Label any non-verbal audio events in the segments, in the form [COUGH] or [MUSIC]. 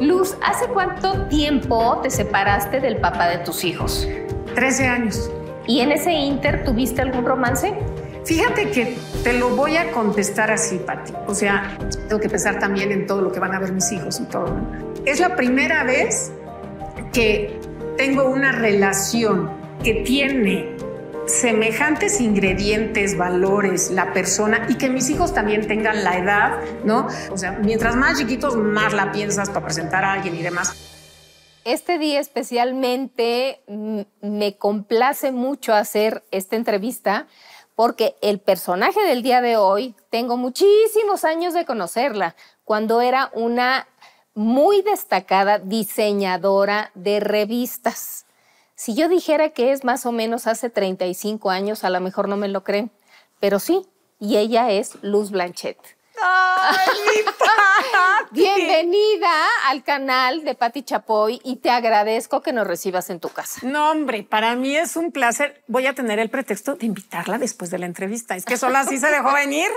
Luz, ¿hace cuánto tiempo te separaste del papá de tus hijos? Trece años. ¿Y en ese inter tuviste algún romance? Fíjate que te lo voy a contestar así, Pati. O sea, tengo que pensar también en todo lo que van a ver mis hijos y todo. Es la primera vez que tengo una relación que tiene semejantes ingredientes, valores, la persona y que mis hijos también tengan la edad, ¿no? O sea, mientras más chiquitos, más la piensas para presentar a alguien y demás. Este día especialmente mm, me complace mucho hacer esta entrevista porque el personaje del día de hoy, tengo muchísimos años de conocerla, cuando era una muy destacada diseñadora de revistas. Si yo dijera que es más o menos hace 35 años, a lo mejor no me lo creen, pero sí, y ella es Luz Blanchett. ¡Ay, Bienvenida al canal de Pati Chapoy y te agradezco que nos recibas en tu casa. No, hombre, para mí es un placer. Voy a tener el pretexto de invitarla después de la entrevista. Es que solo así se dejó venir.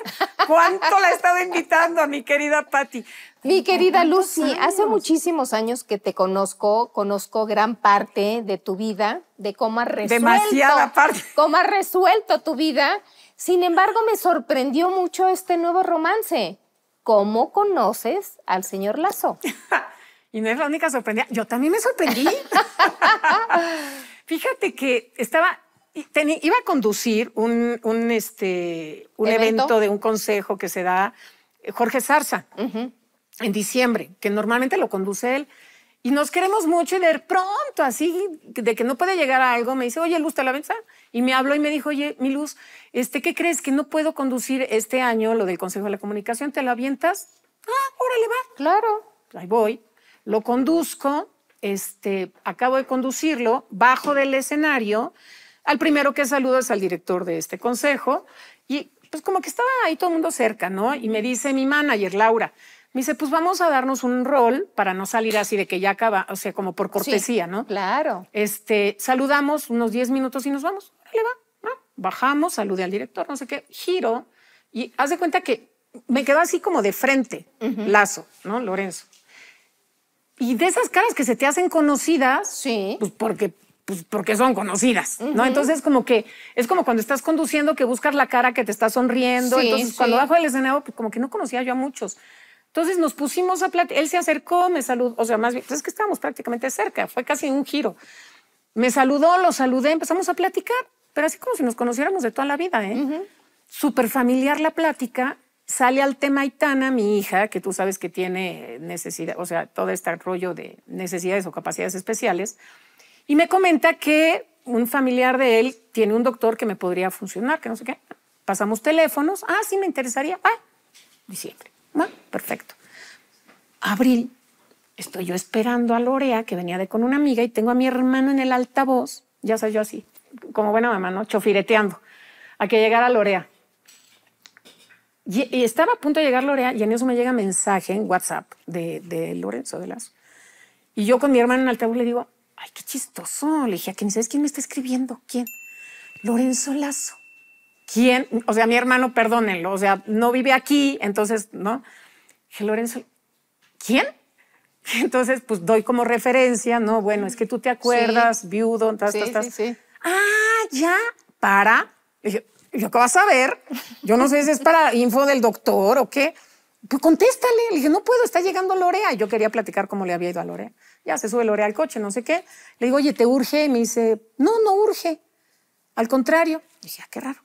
¿Cuánto la he estado invitando a mi querida Pati? Mi querida Lucy, hace muchísimos años que te conozco, conozco gran parte de tu vida, de cómo has resuelto, Demasiada parte. cómo has resuelto tu vida sin embargo, me sorprendió mucho este nuevo romance. ¿Cómo conoces al señor Lazo? [LAUGHS] y no es la única sorprendida. Yo también me sorprendí. [LAUGHS] Fíjate que estaba iba a conducir un, este, ¿Evento? de un consejo que se da eh, Jorge Zarza en diciembre, que normalmente lo conduce él y nos queremos mucho y de pronto, así, de que no puede llegar a algo, me dice, oye, Luz, ¿te la venta? Y me habló y me dijo, oye, mi Luz, este, ¿qué crees que no puedo conducir este año lo del Consejo de la Comunicación? ¿Te la avientas? Ah, órale, va. Claro. Ahí voy. Lo conduzco, este, acabo de conducirlo, bajo del escenario. Al primero que saludo es al director de este consejo y pues como que estaba ahí todo el mundo cerca, ¿no? Y me dice mi manager, Laura, me dice, pues vamos a darnos un rol para no salir así de que ya acaba, o sea, como por cortesía, ¿no? Claro. Este, saludamos unos 10 minutos y nos vamos. Le va, Bajamos, saludé al director, no sé qué, giro y haz de cuenta que me quedo así como de frente, Lazo, ¿no? Lorenzo. Y de esas caras que se te hacen conocidas, sí. pues porque pues porque son conocidas, ¿no? Entonces, como que es como cuando estás conduciendo que buscas la cara que te está sonriendo. Entonces, cuando bajo del escenario, pues como que no conocía yo a muchos. Entonces nos pusimos a platicar, él se acercó, me saludó, o sea, más bien, es que estábamos prácticamente cerca, fue casi un giro. Me saludó, lo saludé, empezamos a platicar, pero así como si nos conociéramos de toda la vida, ¿eh? Súper familiar la plática, sale al tema Aitana, mi hija, que tú sabes que tiene necesidad, o sea, todo este rollo de necesidades o capacidades especiales, y me comenta que un familiar de él tiene un doctor que me podría funcionar, que no sé qué. Pasamos teléfonos, ah, sí, me interesaría, ah, diciembre perfecto. Abril, estoy yo esperando a Lorea, que venía de con una amiga, y tengo a mi hermano en el altavoz, ya soy yo así, como buena mamá, ¿no? Chofireteando, a que llegara Lorea. Y, estaba a punto de llegar Lorea, y en eso me llega mensaje en WhatsApp de, Lorenzo de Lazo. Y yo con mi hermano en el altavoz le digo, ay, qué chistoso. Le dije, ¿a quién sabes quién me está escribiendo? ¿Quién? Lorenzo Lazo. ¿quién? O sea, mi hermano, perdónenlo, o sea, no vive aquí, entonces, ¿no? Dije, Lorenzo, ¿quién? [LAUGHS] Entonces, pues doy como referencia, ¿no? Bueno, es que tú te acuerdas, viudo, estás, sí, Ah, ya, para. Dije, ¿yo qué vas a ver? Yo no sé si es para info del doctor o qué. Pues contéstale. Le dije, no puedo, está llegando Lorea. Yo quería platicar cómo le había ido a Lorea. Ya se sube Lorea al coche, no sé qué. Le digo, oye, ¿te urge? Y me dice, no, no urge. Al contrario. dije, ah, qué raro.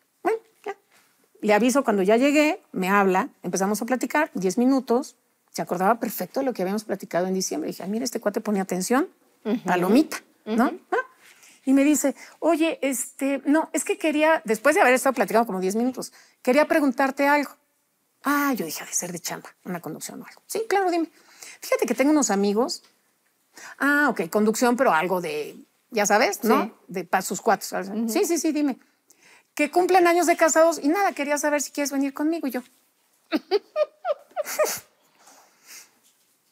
Le aviso cuando ya llegué, me habla, empezamos a platicar, 10 minutos, se acordaba perfecto de lo que habíamos platicado en diciembre. dije, ah, mira, este cuate pone atención, palomita, ¿no? Ah, y me dice, oye, este, no, es que quería, después de haber estado platicando como 10 minutos, quería preguntarte algo. Ah, yo dije, de ser de chamba, una conducción o algo. Sí, claro, dime. Fíjate que tengo unos amigos. Ah, ok, conducción, pero algo de, ya sabes, ¿no? De sus cuatro. Sí, sí, sí, dime que cumplen años de casados y nada, quería saber si quieres venir conmigo y yo. [LAUGHS]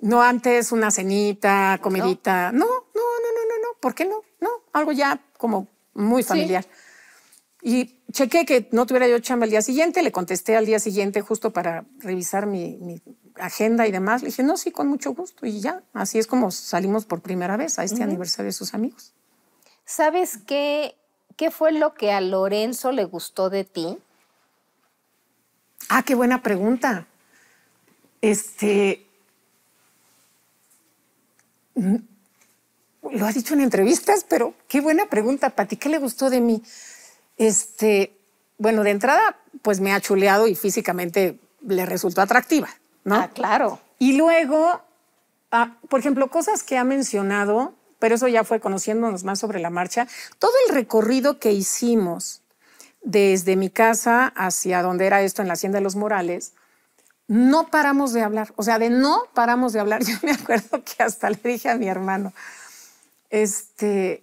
no antes una cenita, comidita. No, no, no, no, no, no. ¿Por qué no? No, algo ya como muy familiar. Y chequé que no tuviera yo chamba el día siguiente, le contesté al día siguiente justo para revisar mi, agenda y demás. Le dije, no, sí, con mucho gusto. Y ya, así es como salimos por primera vez a este aniversario de sus amigos. ¿Sabes qué ¿qué fue lo que a Lorenzo le gustó de ti? Ah, qué buena pregunta. Este. Mm, lo ha dicho en entrevistas, pero qué buena pregunta, Pati. ¿Qué le gustó de mí? Este, bueno, de entrada, pues me ha chuleado y físicamente le resultó atractiva, ¿no? Ah, claro. Y luego, ah, por ejemplo, cosas que ha mencionado pero eso ya fue conociéndonos más sobre la marcha, todo el recorrido que hicimos desde mi casa hacia donde era esto en la Hacienda de los Morales, no paramos de hablar, o sea, de no paramos de hablar. [LAUGHS] Yo me acuerdo que hasta le dije a mi hermano, este,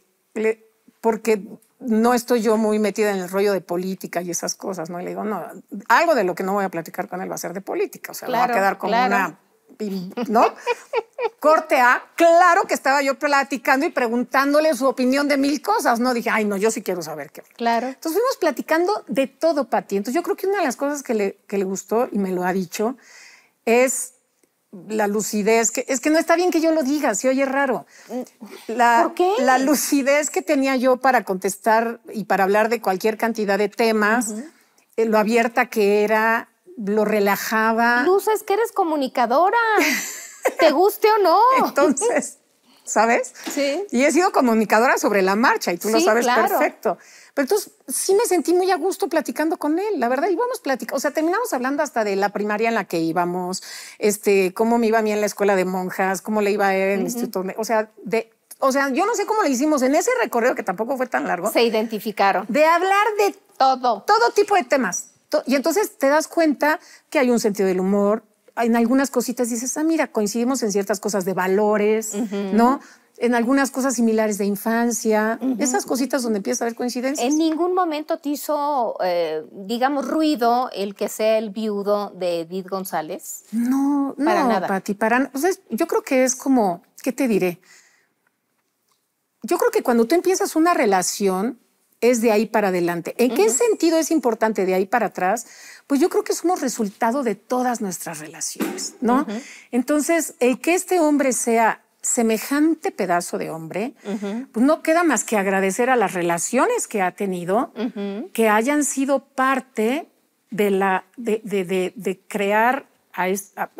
porque no estoy yo muy metida en el rollo de política y esas cosas, ¿no? Y le digo, no, algo de lo que no voy a platicar con él va a ser de política, o sea, va a quedar como una ¿no? Corte A, claro que estaba yo platicando y preguntándole su opinión de mil cosas, ¿no? Dije, ay, no, yo sí quiero saber qué. Claro. Entonces fuimos platicando de todo, Pati. Entonces yo creo que una de las cosas que le, gustó y me lo ha dicho es la lucidez, que es que no está bien que yo lo diga, Si oye raro. La, La lucidez que tenía yo para contestar y para hablar de cualquier cantidad de temas, eh, lo abierta que era, lo relajaba. Luz, es que eres comunicadora, te guste o no. [LAUGHS] Entonces, ¿sabes? Sí. Y he sido comunicadora sobre la marcha y tú lo sabes perfecto. Pero entonces sí me sentí muy a gusto platicando con él, la verdad, íbamos platicando, o sea, terminamos hablando hasta de la primaria en la que íbamos, este, cómo me iba a mí en la escuela de monjas, cómo le iba a él en el instituto, o sea, de o sea, yo no sé cómo le hicimos en ese recorrido que tampoco fue tan largo. Se identificaron. De hablar de todo. Todo tipo de temas. Y entonces te das cuenta que hay un sentido del humor. En algunas cositas dices, ah, mira, coincidimos en ciertas cosas de valores, ¿no? en algunas cosas similares de infancia, esas cositas donde empieza a haber coincidencias. En ningún momento te hizo, eh, digamos, ruido el que sea el viudo de Edith González. No, para no, nada. Pati, para o yo creo que es como, ¿qué te diré? Yo creo que cuando tú empiezas una relación, es de ahí para adelante. ¿En qué sentido es importante de ahí para atrás? Pues yo creo que somos resultado de todas nuestras relaciones, ¿no? Entonces, el que este hombre sea semejante pedazo de hombre, pues no queda más que agradecer a las relaciones que ha tenido, que hayan sido parte de, la, de crear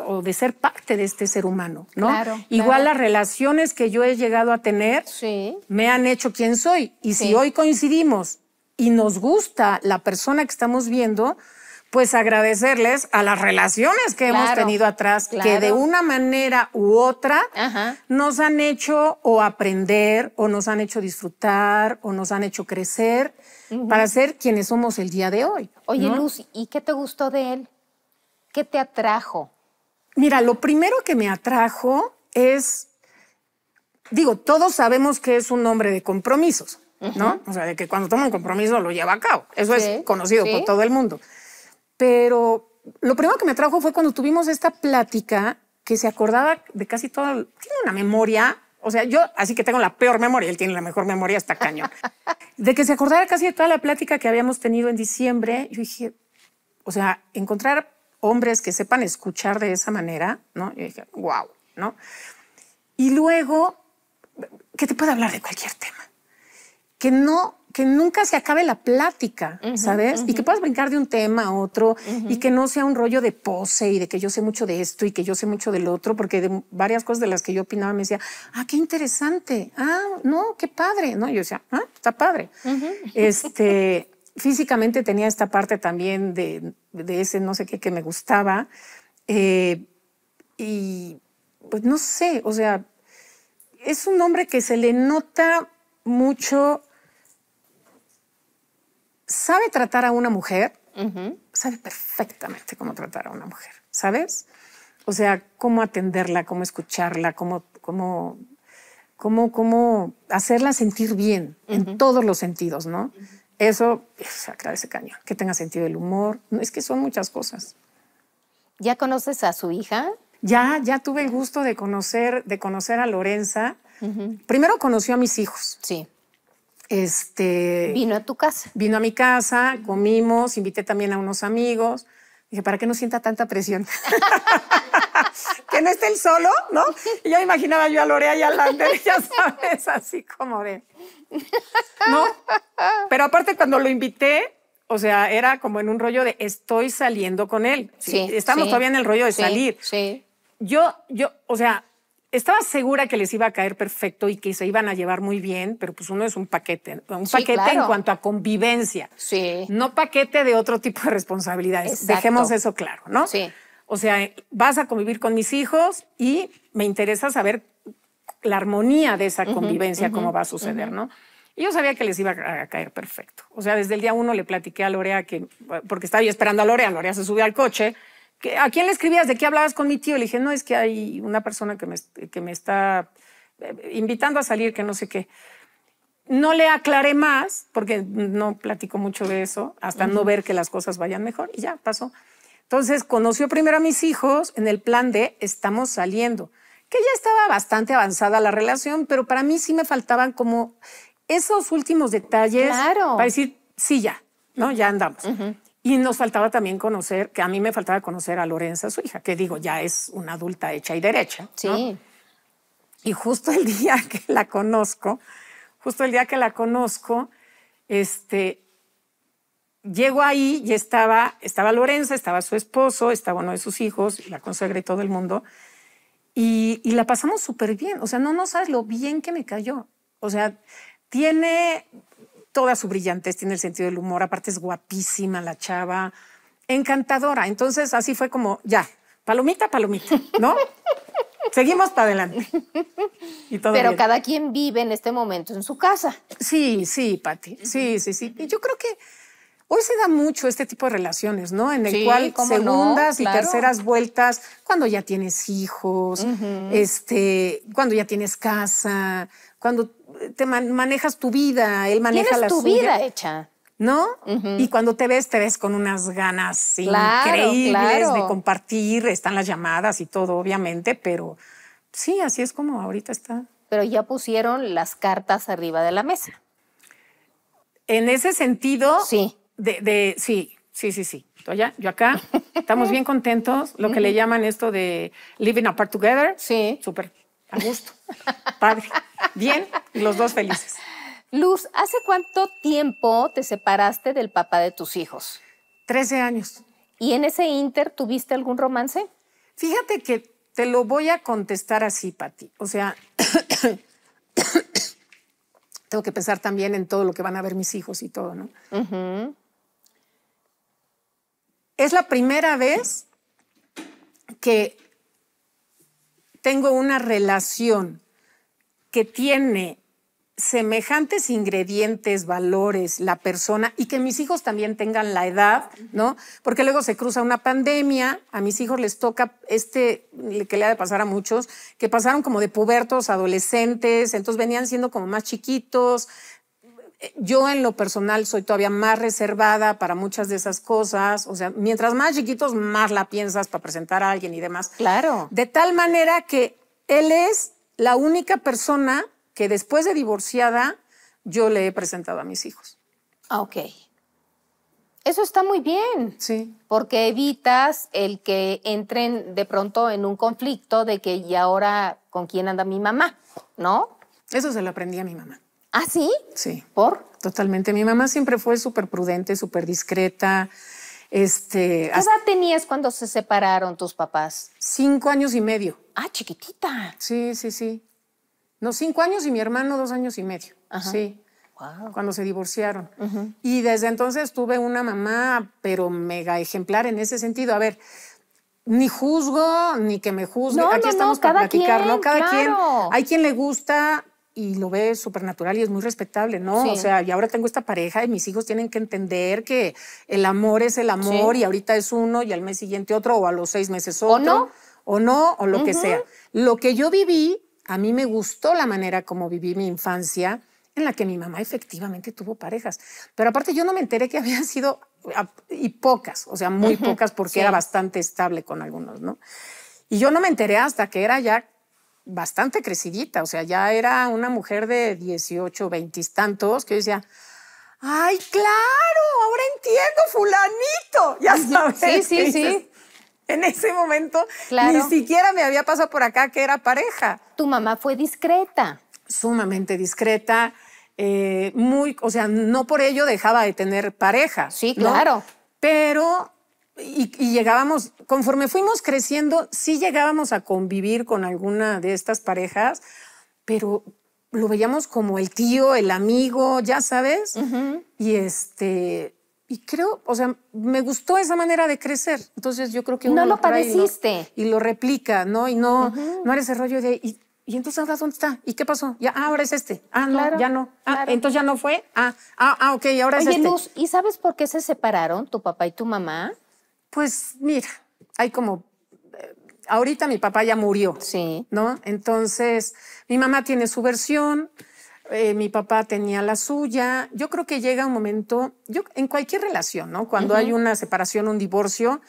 o de ser parte de este ser humano, ¿no? Igual las relaciones que yo he llegado a tener me han hecho quien soy. Y si hoy coincidimos y nos gusta la persona que estamos viendo, pues agradecerles a las relaciones que hemos tenido atrás, que de una manera u otra nos han hecho o aprender, o nos han hecho disfrutar, o nos han hecho crecer para ser quienes somos el día de hoy. Oye, Lucy Luz, ¿y qué te gustó de él? ¿Qué te atrajo? Mira, lo primero que me atrajo es, digo, todos sabemos que es un hombre de compromisos, ¿no? O sea, de que cuando toma un compromiso lo lleva a cabo. Eso es conocido por todo el mundo. Pero lo primero que me atrajo fue cuando tuvimos esta plática que se acordaba de casi todo. Tiene una memoria o sea, yo así que tengo la peor memoria, él tiene la mejor memoria, está cañón. [LAUGHS] De que se acordara casi de toda la plática que habíamos tenido en diciembre, yo dije, o sea, encontrar hombres que sepan escuchar de esa manera, ¿no? Yo dije, wow, ¿no? Y luego, que te pueda hablar de cualquier tema. Que no, que nunca se acabe la plática, ¿sabes? Y que puedas brincar de un tema a otro y que no sea un rollo de pose y de que yo sé mucho de esto y que yo sé mucho del otro, porque de varias cosas de las que yo opinaba me decía, ah, qué interesante, ah, no, qué padre, ¿no? Yo decía, ah, está padre. Este, físicamente tenía esta parte también de, de ese no sé qué que me gustaba. Eh, y pues no sé, o sea, es un hombre que se le nota mucho, sabe tratar a una mujer, sabe perfectamente cómo tratar a una mujer, ¿sabes? O sea, cómo atenderla, cómo escucharla, cómo, cómo hacerla sentir bien en todos los sentidos, ¿no? Eso es ese caño que tenga sentido del humor. Es que son muchas cosas. ¿Ya conoces a su hija? Ya, ya tuve el gusto de conocer, de conocer a Lorenza. Primero conoció a mis hijos. Sí. Este. Vino a tu casa. Vino a mi casa, comimos, invité también a unos amigos. Dije, ¿para qué no sienta tanta presión? [LAUGHS] que no esté él solo, ¿no? Y ya imaginaba yo a Lorea y a Lander, [LAUGHS] ya sabes, así como de, no. Pero aparte, cuando lo invité, o sea, era como en un rollo de estoy saliendo con él. Sí. Estamos todavía en el rollo de salir. Yo, yo, o sea, estaba segura que les iba a caer perfecto y que se iban a llevar muy bien, pero pues uno es un paquete, un paquete en cuanto a convivencia. Sí. No paquete de otro tipo de responsabilidades. Dejemos eso claro, ¿no? Sí. O sea, vas a convivir con mis hijos y me interesa saber la armonía de esa convivencia, cómo va a suceder, ¿no? Y yo sabía que les iba a caer perfecto. O sea, desde el día uno le platiqué a Lorea que, porque estaba yo esperando a Lorea, Lorea se subió al coche. ¿A quién le escribías? ¿De qué hablabas con mi tío? Le dije, no, es que hay una persona que me, está eh, invitando a salir, que no sé qué. No le aclaré más, porque no platico mucho de eso, hasta no ver que las cosas vayan mejor, y ya pasó. Entonces, conoció primero a mis hijos en el plan de estamos saliendo que ya estaba bastante avanzada la relación, pero para mí sí me faltaban como esos últimos detalles para decir, sí, ya, ¿no? Ya andamos. Y nos faltaba también conocer, que a mí me faltaba conocer a Lorenza, su hija, que digo, ya es una adulta hecha y derecha. Sí. Y justo el día que la conozco, justo el día que la conozco, este, llego ahí y estaba, estaba Lorenza, estaba su esposo, estaba uno de sus hijos, la consagré todo el mundo y, la pasamos súper bien. O sea, no, no sabes lo bien que me cayó. O sea, tiene toda su brillantez, tiene el sentido del humor, aparte es guapísima la chava, encantadora. Entonces, así fue como, ya, palomita, palomita, ¿no? [LAUGHS] Seguimos para adelante. Pero cada quien vive en este momento en su casa. Sí, sí, Pati. Sí, sí, sí. Y yo creo que Hoy se da mucho este tipo de relaciones, ¿no? En el cual segundas y terceras vueltas, cuando ya tienes hijos, este, cuando ya tienes casa, cuando te manejas tu vida, él maneja ¿Tienes la tu vida hecha. ¿No? Y cuando te ves, te ves con unas ganas increíbles de compartir, están las llamadas y todo, obviamente, pero sí, así es como ahorita está. Pero ya pusieron las cartas arriba de la mesa. En ese sentido, sí de, de sí, sí, sí, sí. yo acá, estamos bien contentos, lo que le llaman esto de living apart together. Sí. Súper, a gusto, padre, bien, los dos felices. Luz, ¿hace cuánto tiempo te separaste del papá de tus hijos? Trece años. ¿Y en ese inter tuviste algún romance? Fíjate que te lo voy a contestar así, Pati. O sea, [COUGHS] tengo que pensar también en todo lo que van a ver mis hijos y todo, ¿no? Es la primera vez que tengo una relación que tiene semejantes ingredientes, valores, la persona y que mis hijos también tengan la edad, ¿no? Porque luego se cruza una pandemia, a mis hijos les toca este que le ha de pasar a muchos, que pasaron como de pubertos, adolescentes, entonces venían siendo como más chiquitos, yo en lo personal soy todavía más reservada para muchas de esas cosas. O sea, mientras más chiquitos, más la piensas para presentar a alguien y demás. Claro. De tal manera que él es la única persona que después de divorciada yo le he presentado a mis hijos. Ah, ok. Eso está muy bien. Sí. Porque evitas el que entren de pronto en un conflicto de que, ¿y ahora con quién anda mi mamá? ¿No? Eso se lo aprendí a mi mamá. ¿Ah, sí? Sí. ¿Por? Totalmente. Mi mamá siempre fue súper prudente, súper discreta. Este, ¿Qué edad tenías cuando se separaron tus papás? Cinco años y medio. Ah, chiquitita. Sí, sí, sí. No, cinco años y mi hermano dos años y medio. Ajá. Sí. Cuando se divorciaron. Y desde entonces tuve una mamá, pero mega ejemplar en ese sentido. A ver, ni juzgo, ni que me juzgue. Aquí estamos no, para Quien, cada quien. Hay quien le gusta y lo ve supernatural y es muy respetable, ¿no? O sea, y ahora tengo esta pareja y mis hijos tienen que entender que el amor es el amor y ahorita es uno y al mes siguiente otro o a los seis meses otro. O no. O no, o lo que sea. Lo que yo viví, a mí me gustó la manera como viví mi infancia en la que mi mamá efectivamente tuvo parejas. Pero aparte yo no me enteré que [LAUGHS] habían sido, ah, y pocas, o sea, muy pocas porque era bastante estable con algunos, ¿no? Y yo no me enteré hasta que era ya bastante crecidita, o sea, ya era una mujer de 18, 20 y tantos, que yo decía, ay, claro, ahora entiendo, fulanito, [LAUGHS] ya sabes. Sí, sí, sí. En ese momento ni siquiera me había pasado por acá que era pareja. Tu mamá fue discreta. Sumamente discreta, eh, muy, o sea, no por ello dejaba de tener pareja. Sí, claro. Pero y, llegábamos, conforme fuimos creciendo, sí llegábamos a convivir con alguna de estas parejas, pero lo veíamos como el tío, el amigo, ya sabes. Y este, y creo, o sea, me gustó esa manera de crecer. Entonces yo creo que uno no lo, padeciste y lo, replica, ¿no? Y no, no era ese rollo de y, entonces ahora dónde está y qué pasó. Ya ah, ahora es este. Ah, no, ya no. Ah, entonces ya no fue. Ah, ah, ah ok, ahora es este. Luz, ¿y sabes por qué se separaron tu papá y tu mamá? Pues mira, hay como eh, ahorita mi papá ya murió, sí. ¿no? Entonces, mi mamá tiene su versión, eh, mi papá tenía la suya. Yo creo que llega un momento, yo, en cualquier relación, ¿no? Cuando hay una separación, un divorcio,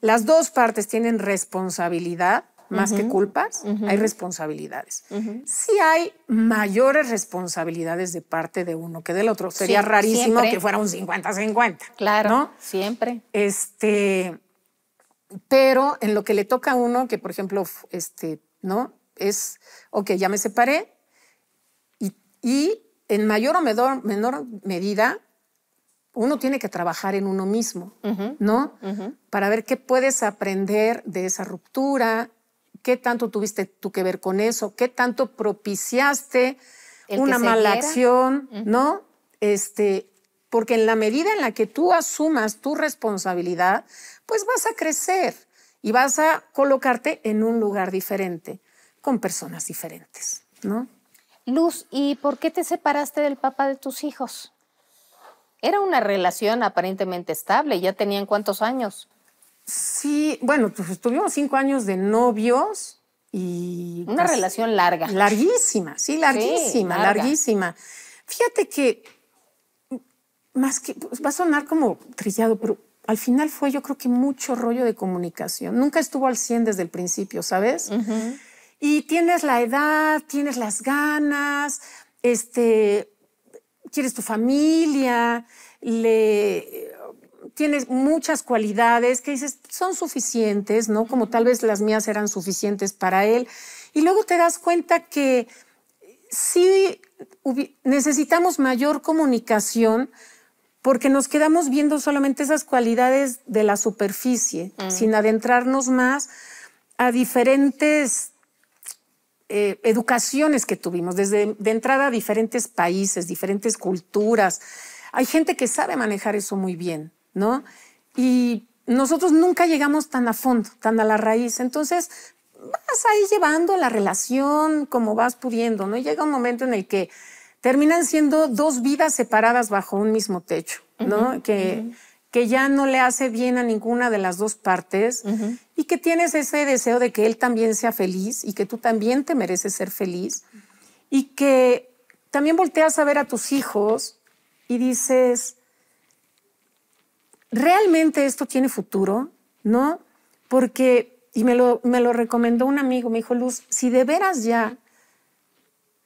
las dos partes tienen responsabilidad más que culpas, hay responsabilidades. si Sí hay mayores responsabilidades de parte de uno que del otro. Sería rarísimo que fuera un 50-50. Claro, siempre. Este, pero en lo que le toca a uno, que por ejemplo, este, ¿no? Es, ok, ya me separé y, en mayor o menor, medida uno tiene que trabajar en uno mismo, ¿no? Para ver qué puedes aprender de esa ruptura, ¿Qué tanto tuviste tú que ver con eso? ¿Qué tanto propiciaste una mala acción? ¿No? Este, porque en la medida en la que tú asumas tu responsabilidad, pues vas a crecer y vas a colocarte en un lugar diferente, con personas diferentes, ¿no? Luz, ¿y por qué te separaste del papá de tus hijos? Era una relación aparentemente estable, ya tenían cuántos años. Sí, bueno, pues estuvimos cinco años de novios y... Una relación larga. Larguísima, sí, larguísima, larguísima. Fíjate que, más que, pues, va a sonar como trillado, pero al final fue yo creo que mucho rollo de comunicación. Nunca estuvo al 100 desde el principio, ¿sabes? Y tienes la edad, tienes las ganas, este, quieres tu familia, le tienes muchas cualidades que dices son suficientes, ¿no? Como tal vez las mías eran suficientes para él. Y luego te das cuenta que sí necesitamos mayor comunicación porque nos quedamos viendo solamente esas cualidades de la superficie, mm. sin adentrarnos más a diferentes eh, educaciones que tuvimos, desde de entrada a diferentes países, diferentes culturas. Hay gente que sabe manejar eso muy bien, ¿no? Y nosotros nunca llegamos tan a fondo, tan a la raíz. Entonces, vas ahí llevando la relación como vas pudiendo, ¿no? Y llega un momento en el que terminan siendo dos vidas separadas bajo un mismo techo, ¿no? que, que ya no le hace bien a ninguna de las dos partes y que tienes ese deseo de que él también sea feliz y que tú también te mereces ser feliz y que también volteas a ver a tus hijos y dices, ¿realmente esto tiene futuro? ¿No? Porque, y me lo, me lo recomendó un amigo, me dijo, Luz, si de veras ya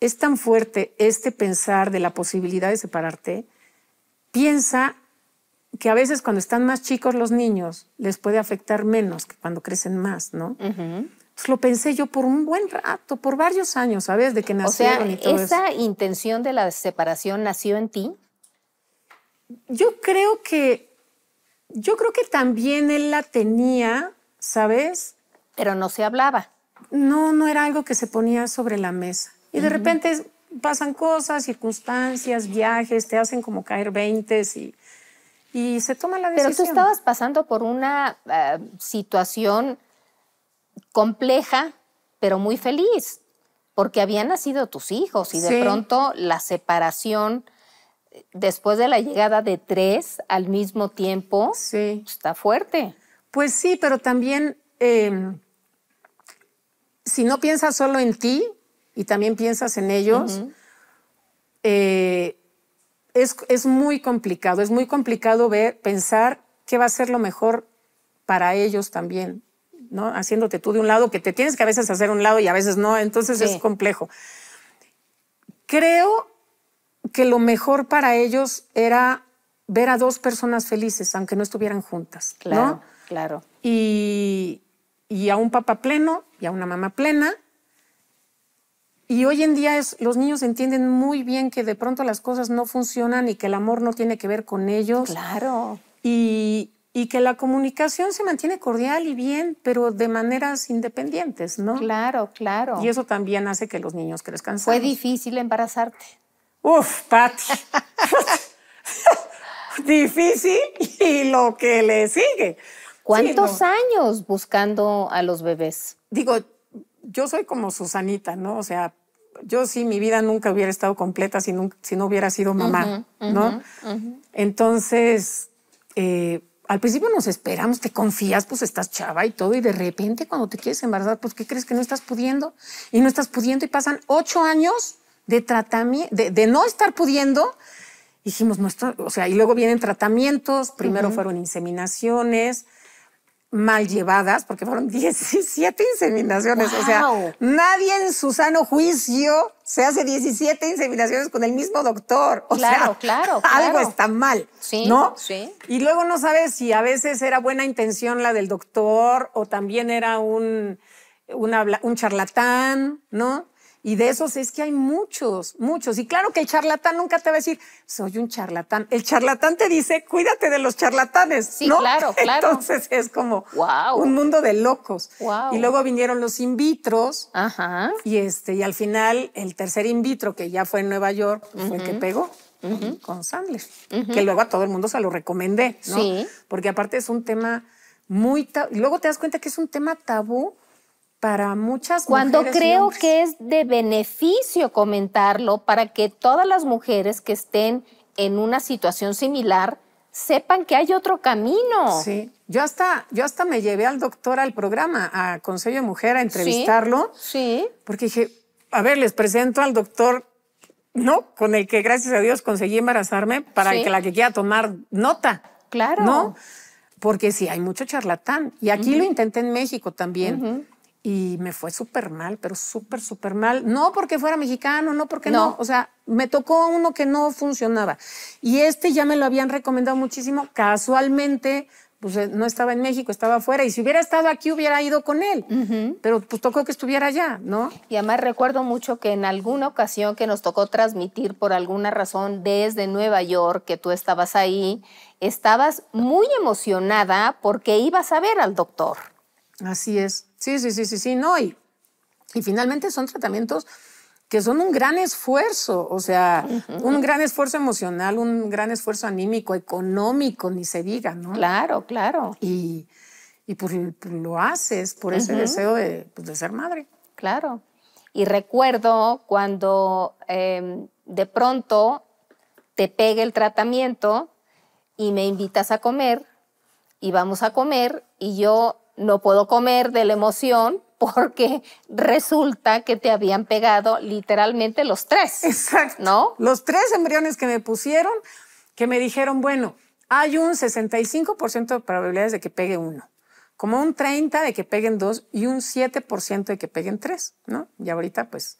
es tan fuerte este pensar de la posibilidad de separarte, piensa que a veces cuando están más chicos los niños les puede afectar menos que cuando crecen más, ¿no? Pues lo pensé yo por un buen rato, por varios años, ¿sabes? De que nacieron o sea, ¿Esa intención de la separación nació en ti? Yo creo que yo creo que también él la tenía, ¿sabes? Pero no se hablaba. No, no era algo que se ponía sobre la mesa. Y de repente pasan cosas, circunstancias, viajes, te hacen como caer veintes y, y se toma la decisión. Pero tú estabas pasando por una eh, situación compleja, pero muy feliz, porque habían nacido tus hijos y de pronto la separación después de la llegada de tres al mismo tiempo, sí. está fuerte. Pues sí, pero también em, si no piensas solo en ti y también piensas en ellos, eh, es, muy complicado, es muy complicado ver, pensar qué va a ser lo mejor para ellos también, ¿no? Haciéndote tú de un lado, que te tienes que a veces hacer un lado y a veces no, entonces es complejo. Creo que lo mejor para ellos era ver a dos personas felices, aunque no estuvieran juntas. Claro, claro. Y, y, a un papá pleno y a una mamá plena. Y hoy en día es, los niños entienden muy bien que de pronto las cosas no funcionan y que el amor no tiene que ver con ellos. Claro. Y, que la comunicación se mantiene cordial y bien, pero de maneras independientes, ¿no? Claro, claro. Y eso también hace que los niños crezcan. Fue difícil embarazarte. Uf, Pat. [LAUGHS] Difícil y lo que le sigue. ¿Cuántos años buscando a los bebés? Digo, yo soy como Susanita, ¿no? O sea, yo sí, mi vida nunca hubiera estado completa si, no hubiera sido mamá, ¿no? Entonces, eh, al principio nos esperamos, te confías, pues estás chava y todo, y de repente cuando te quieres embarazar, pues ¿qué crees que no estás pudiendo? Y no estás pudiendo y pasan ocho años de tratamiento, de, no estar pudiendo, dijimos, nuestro o sea, y luego vienen tratamientos, primero fueron inseminaciones mal llevadas, porque fueron 17 [LAUGHS] inseminaciones, o sea, nadie en su sano juicio se hace 17 inseminaciones con el mismo doctor, o claro, sea, claro, [LAUGHS] algo está mal, ¿no? Sí. Y luego no sabes si a veces era buena intención la del doctor o también era un, un charlatán, ¿no? Y de esos es que hay muchos, muchos. Y claro que el charlatán nunca te va a decir, soy un charlatán. El charlatán te dice, cuídate de los charlatanes. Sí, claro, [LAUGHS] claro. Entonces es como un mundo de locos. Y luego vinieron los in vitros. Ajá. Y, este, y al final, el tercer in vitro, que ya fue en Nueva York, fue el que pegó. con Sandler, que luego a todo el mundo se lo recomendé, ¿no? Porque aparte es un tema muy... Y Luego te das cuenta que es un tema tabú para muchas Cuando creo que es de beneficio comentarlo para que todas las mujeres que estén en una situación similar sepan que hay otro camino. Sí, yo hasta, yo hasta me llevé al doctor al programa, a Consejo de Mujer, a entrevistarlo. Sí, Porque dije, a ver, les presento al doctor, ¿no? Con el que gracias a Dios conseguí embarazarme para que la que quiera tomar nota. Claro. ¿No? Porque sí, hay mucho charlatán. Y aquí lo intenté en México también y me fue súper mal, pero súper, súper mal. No porque fuera mexicano, no porque no. O sea, me tocó uno que no funcionaba. Y este ya me lo habían recomendado muchísimo. Casualmente, pues eh, no estaba en México, estaba afuera. Y si hubiera estado aquí, hubiera ido con él. Pero pues tocó que estuviera allá, ¿no? Y además recuerdo mucho que en alguna ocasión que nos tocó transmitir por alguna razón desde Nueva York, que tú estabas ahí, estabas muy emocionada porque ibas a ver al doctor. Así es. Sí, sí, sí, sí, sí, no. Y, y finalmente son tratamientos que son un gran esfuerzo, o sea, un gran esfuerzo emocional, un gran esfuerzo anímico, económico, ni se diga, ¿no? Claro, claro. Y, y pues, pues lo haces por ese deseo pues, de, ser madre. Claro. Y recuerdo cuando em, de pronto te pegue el tratamiento y me invitas a comer y vamos a comer y yo no puedo comer de la emoción porque resulta que te habían pegado literalmente los tres. Exacto. ¿No? Los tres embriones que me pusieron, que me dijeron, bueno, hay un 65% de probabilidades de que pegue uno, como un 30% de que peguen dos y un 7% de que peguen tres, ¿no? Y ahorita, pues,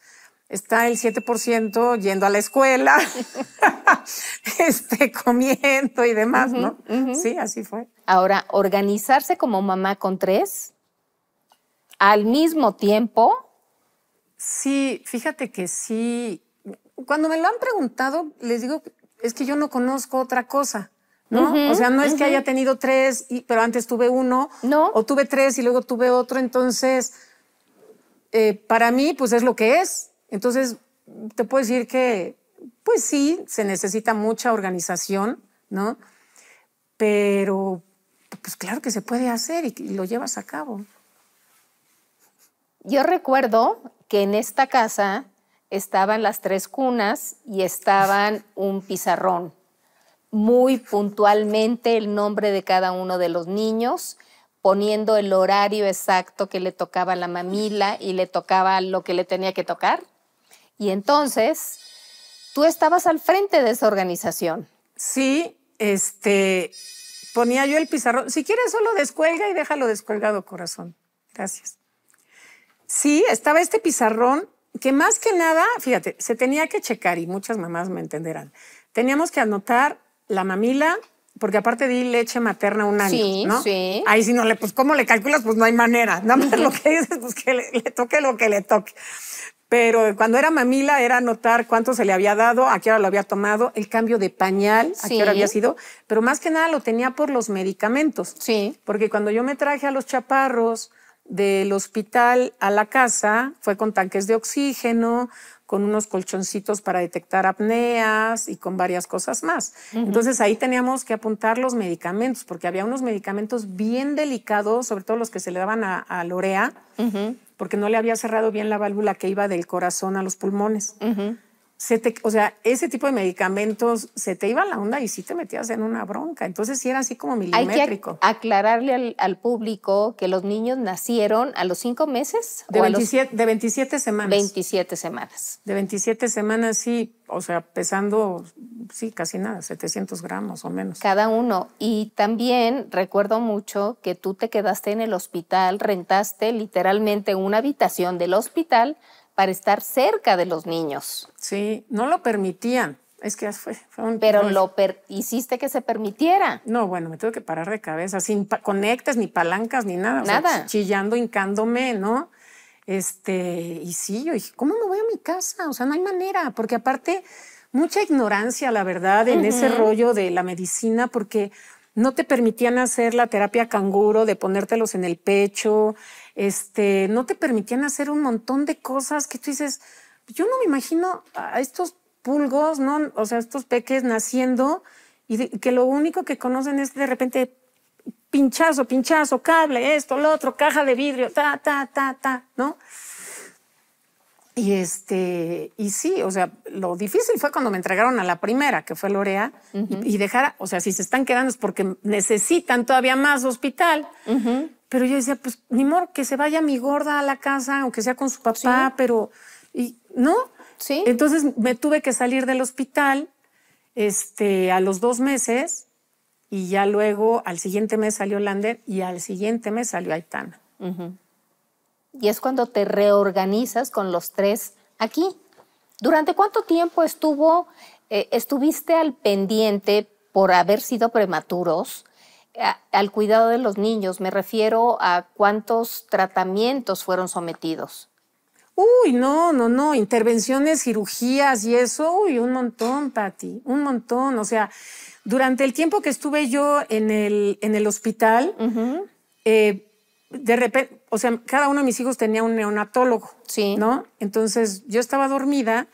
está el 7% yendo a la escuela, [LAUGHS] [LAUGHS] este, comiendo y demás, ¿no? Sí, así fue. Ahora, organizarse como mamá con tres al mismo tiempo. Sí, fíjate que sí. Cuando me lo han preguntado, les digo, es que yo no conozco otra cosa. ¿no? o sea, no es que haya tenido tres, pero antes tuve uno, no. o tuve tres y luego tuve otro, entonces, eh, para mí, pues es lo que es, entonces, te puedo decir que, pues sí, se necesita mucha organización, ¿no? Pero, pues claro que se puede hacer y, lo llevas a cabo. Yo recuerdo que en esta casa estaban las tres cunas y estaban un pizarrón. Muy puntualmente el nombre de cada uno de los niños, poniendo el horario exacto que le tocaba la mamila y le tocaba lo que le tenía que tocar. Y entonces, tú estabas al frente de esa organización. Sí, este, ponía yo el pizarrón. Si quieres, solo descuelga y déjalo descuelgado, corazón. Gracias. Sí, estaba este pizarrón que más que nada, fíjate, se tenía que checar y muchas mamás me entenderán. Teníamos que anotar la mamila, porque aparte di leche materna un año, sí, ¿no? Sí. Ahí si no le, pues cómo le calculas, pues no hay manera. Nada más lo que dices, pues que le, toque lo que le toque pero cuando era mamila era notar cuánto se le había dado, a qué hora lo había tomado, el cambio de pañal, a qué hora había sido, pero más que nada lo tenía por los medicamentos. Sí. Porque cuando yo me traje a los chaparros del hospital a la casa, fue con tanques de oxígeno, con unos colchoncitos para detectar apneas y con varias cosas más. Entonces ahí teníamos que apuntar los medicamentos, porque había unos medicamentos bien delicados, sobre todo los que se le daban a, Lorea, porque no le había cerrado bien la válvula que iba del corazón a los pulmones se te, o sea, ese tipo de medicamentos se te iba la onda y sí te metías en una bronca. Entonces sí era así como milimétrico. Hay que aclararle al, público que los niños nacieron a los cinco meses. De, de 27 semanas. 27 semanas. De 27 semanas, sí. O sea, pesando, sí, casi nada, 700 gramos o menos. Cada uno. Y también recuerdo mucho que tú te quedaste en el hospital, rentaste literalmente una habitación del hospital para estar cerca de los niños. Sí, no lo permitían. Es que fue, fue un... Pero lo hiciste que se permitiera. No, bueno, me tuve que parar de cabeza, sin conectas, ni palancas, ni nada. Nada. chillando, hincándome, ¿no? Este, y sí, yo dije, ¿cómo me voy a mi casa? O sea, no hay manera, porque aparte, mucha ignorancia, la verdad, en ese rollo de la medicina, porque no te permitían hacer la terapia canguro, de ponértelos en el pecho, este, no te permitían hacer un montón de cosas que tú dices, yo no me imagino a estos pulgos, ¿no? o sea, estos peques naciendo y que lo único que conocen es de repente pinchazo, pinchazo, cable, esto, lo otro, caja de vidrio, ta, ta, ta, ta, ¿no? Y este, y sí, o sea, lo difícil fue cuando me entregaron a la primera, que fue Lorea, y, dejara... dejar, o sea, si se están quedando es porque necesitan todavía más hospital. Pero yo decía, pues ni mor que se vaya mi gorda a la casa, aunque sea con su papá, pero y no. Sí. Entonces me tuve que salir del hospital este, a los dos meses, y ya luego al siguiente mes salió Lander y al siguiente mes salió Aitana y es cuando te reorganizas con los tres aquí. ¿Durante cuánto tiempo estuvo, eh, estuviste al pendiente por haber sido prematuros al cuidado de los niños? Me refiero a cuántos tratamientos fueron sometidos. Uy, no, no, no, intervenciones, cirugías y eso, uy, un montón, Patti, un montón. O sea, durante el tiempo que estuve yo en el, en el hospital, de repente, o sea, cada uno de mis hijos tenía un neonatólogo, sí. ¿no? Entonces yo estaba dormida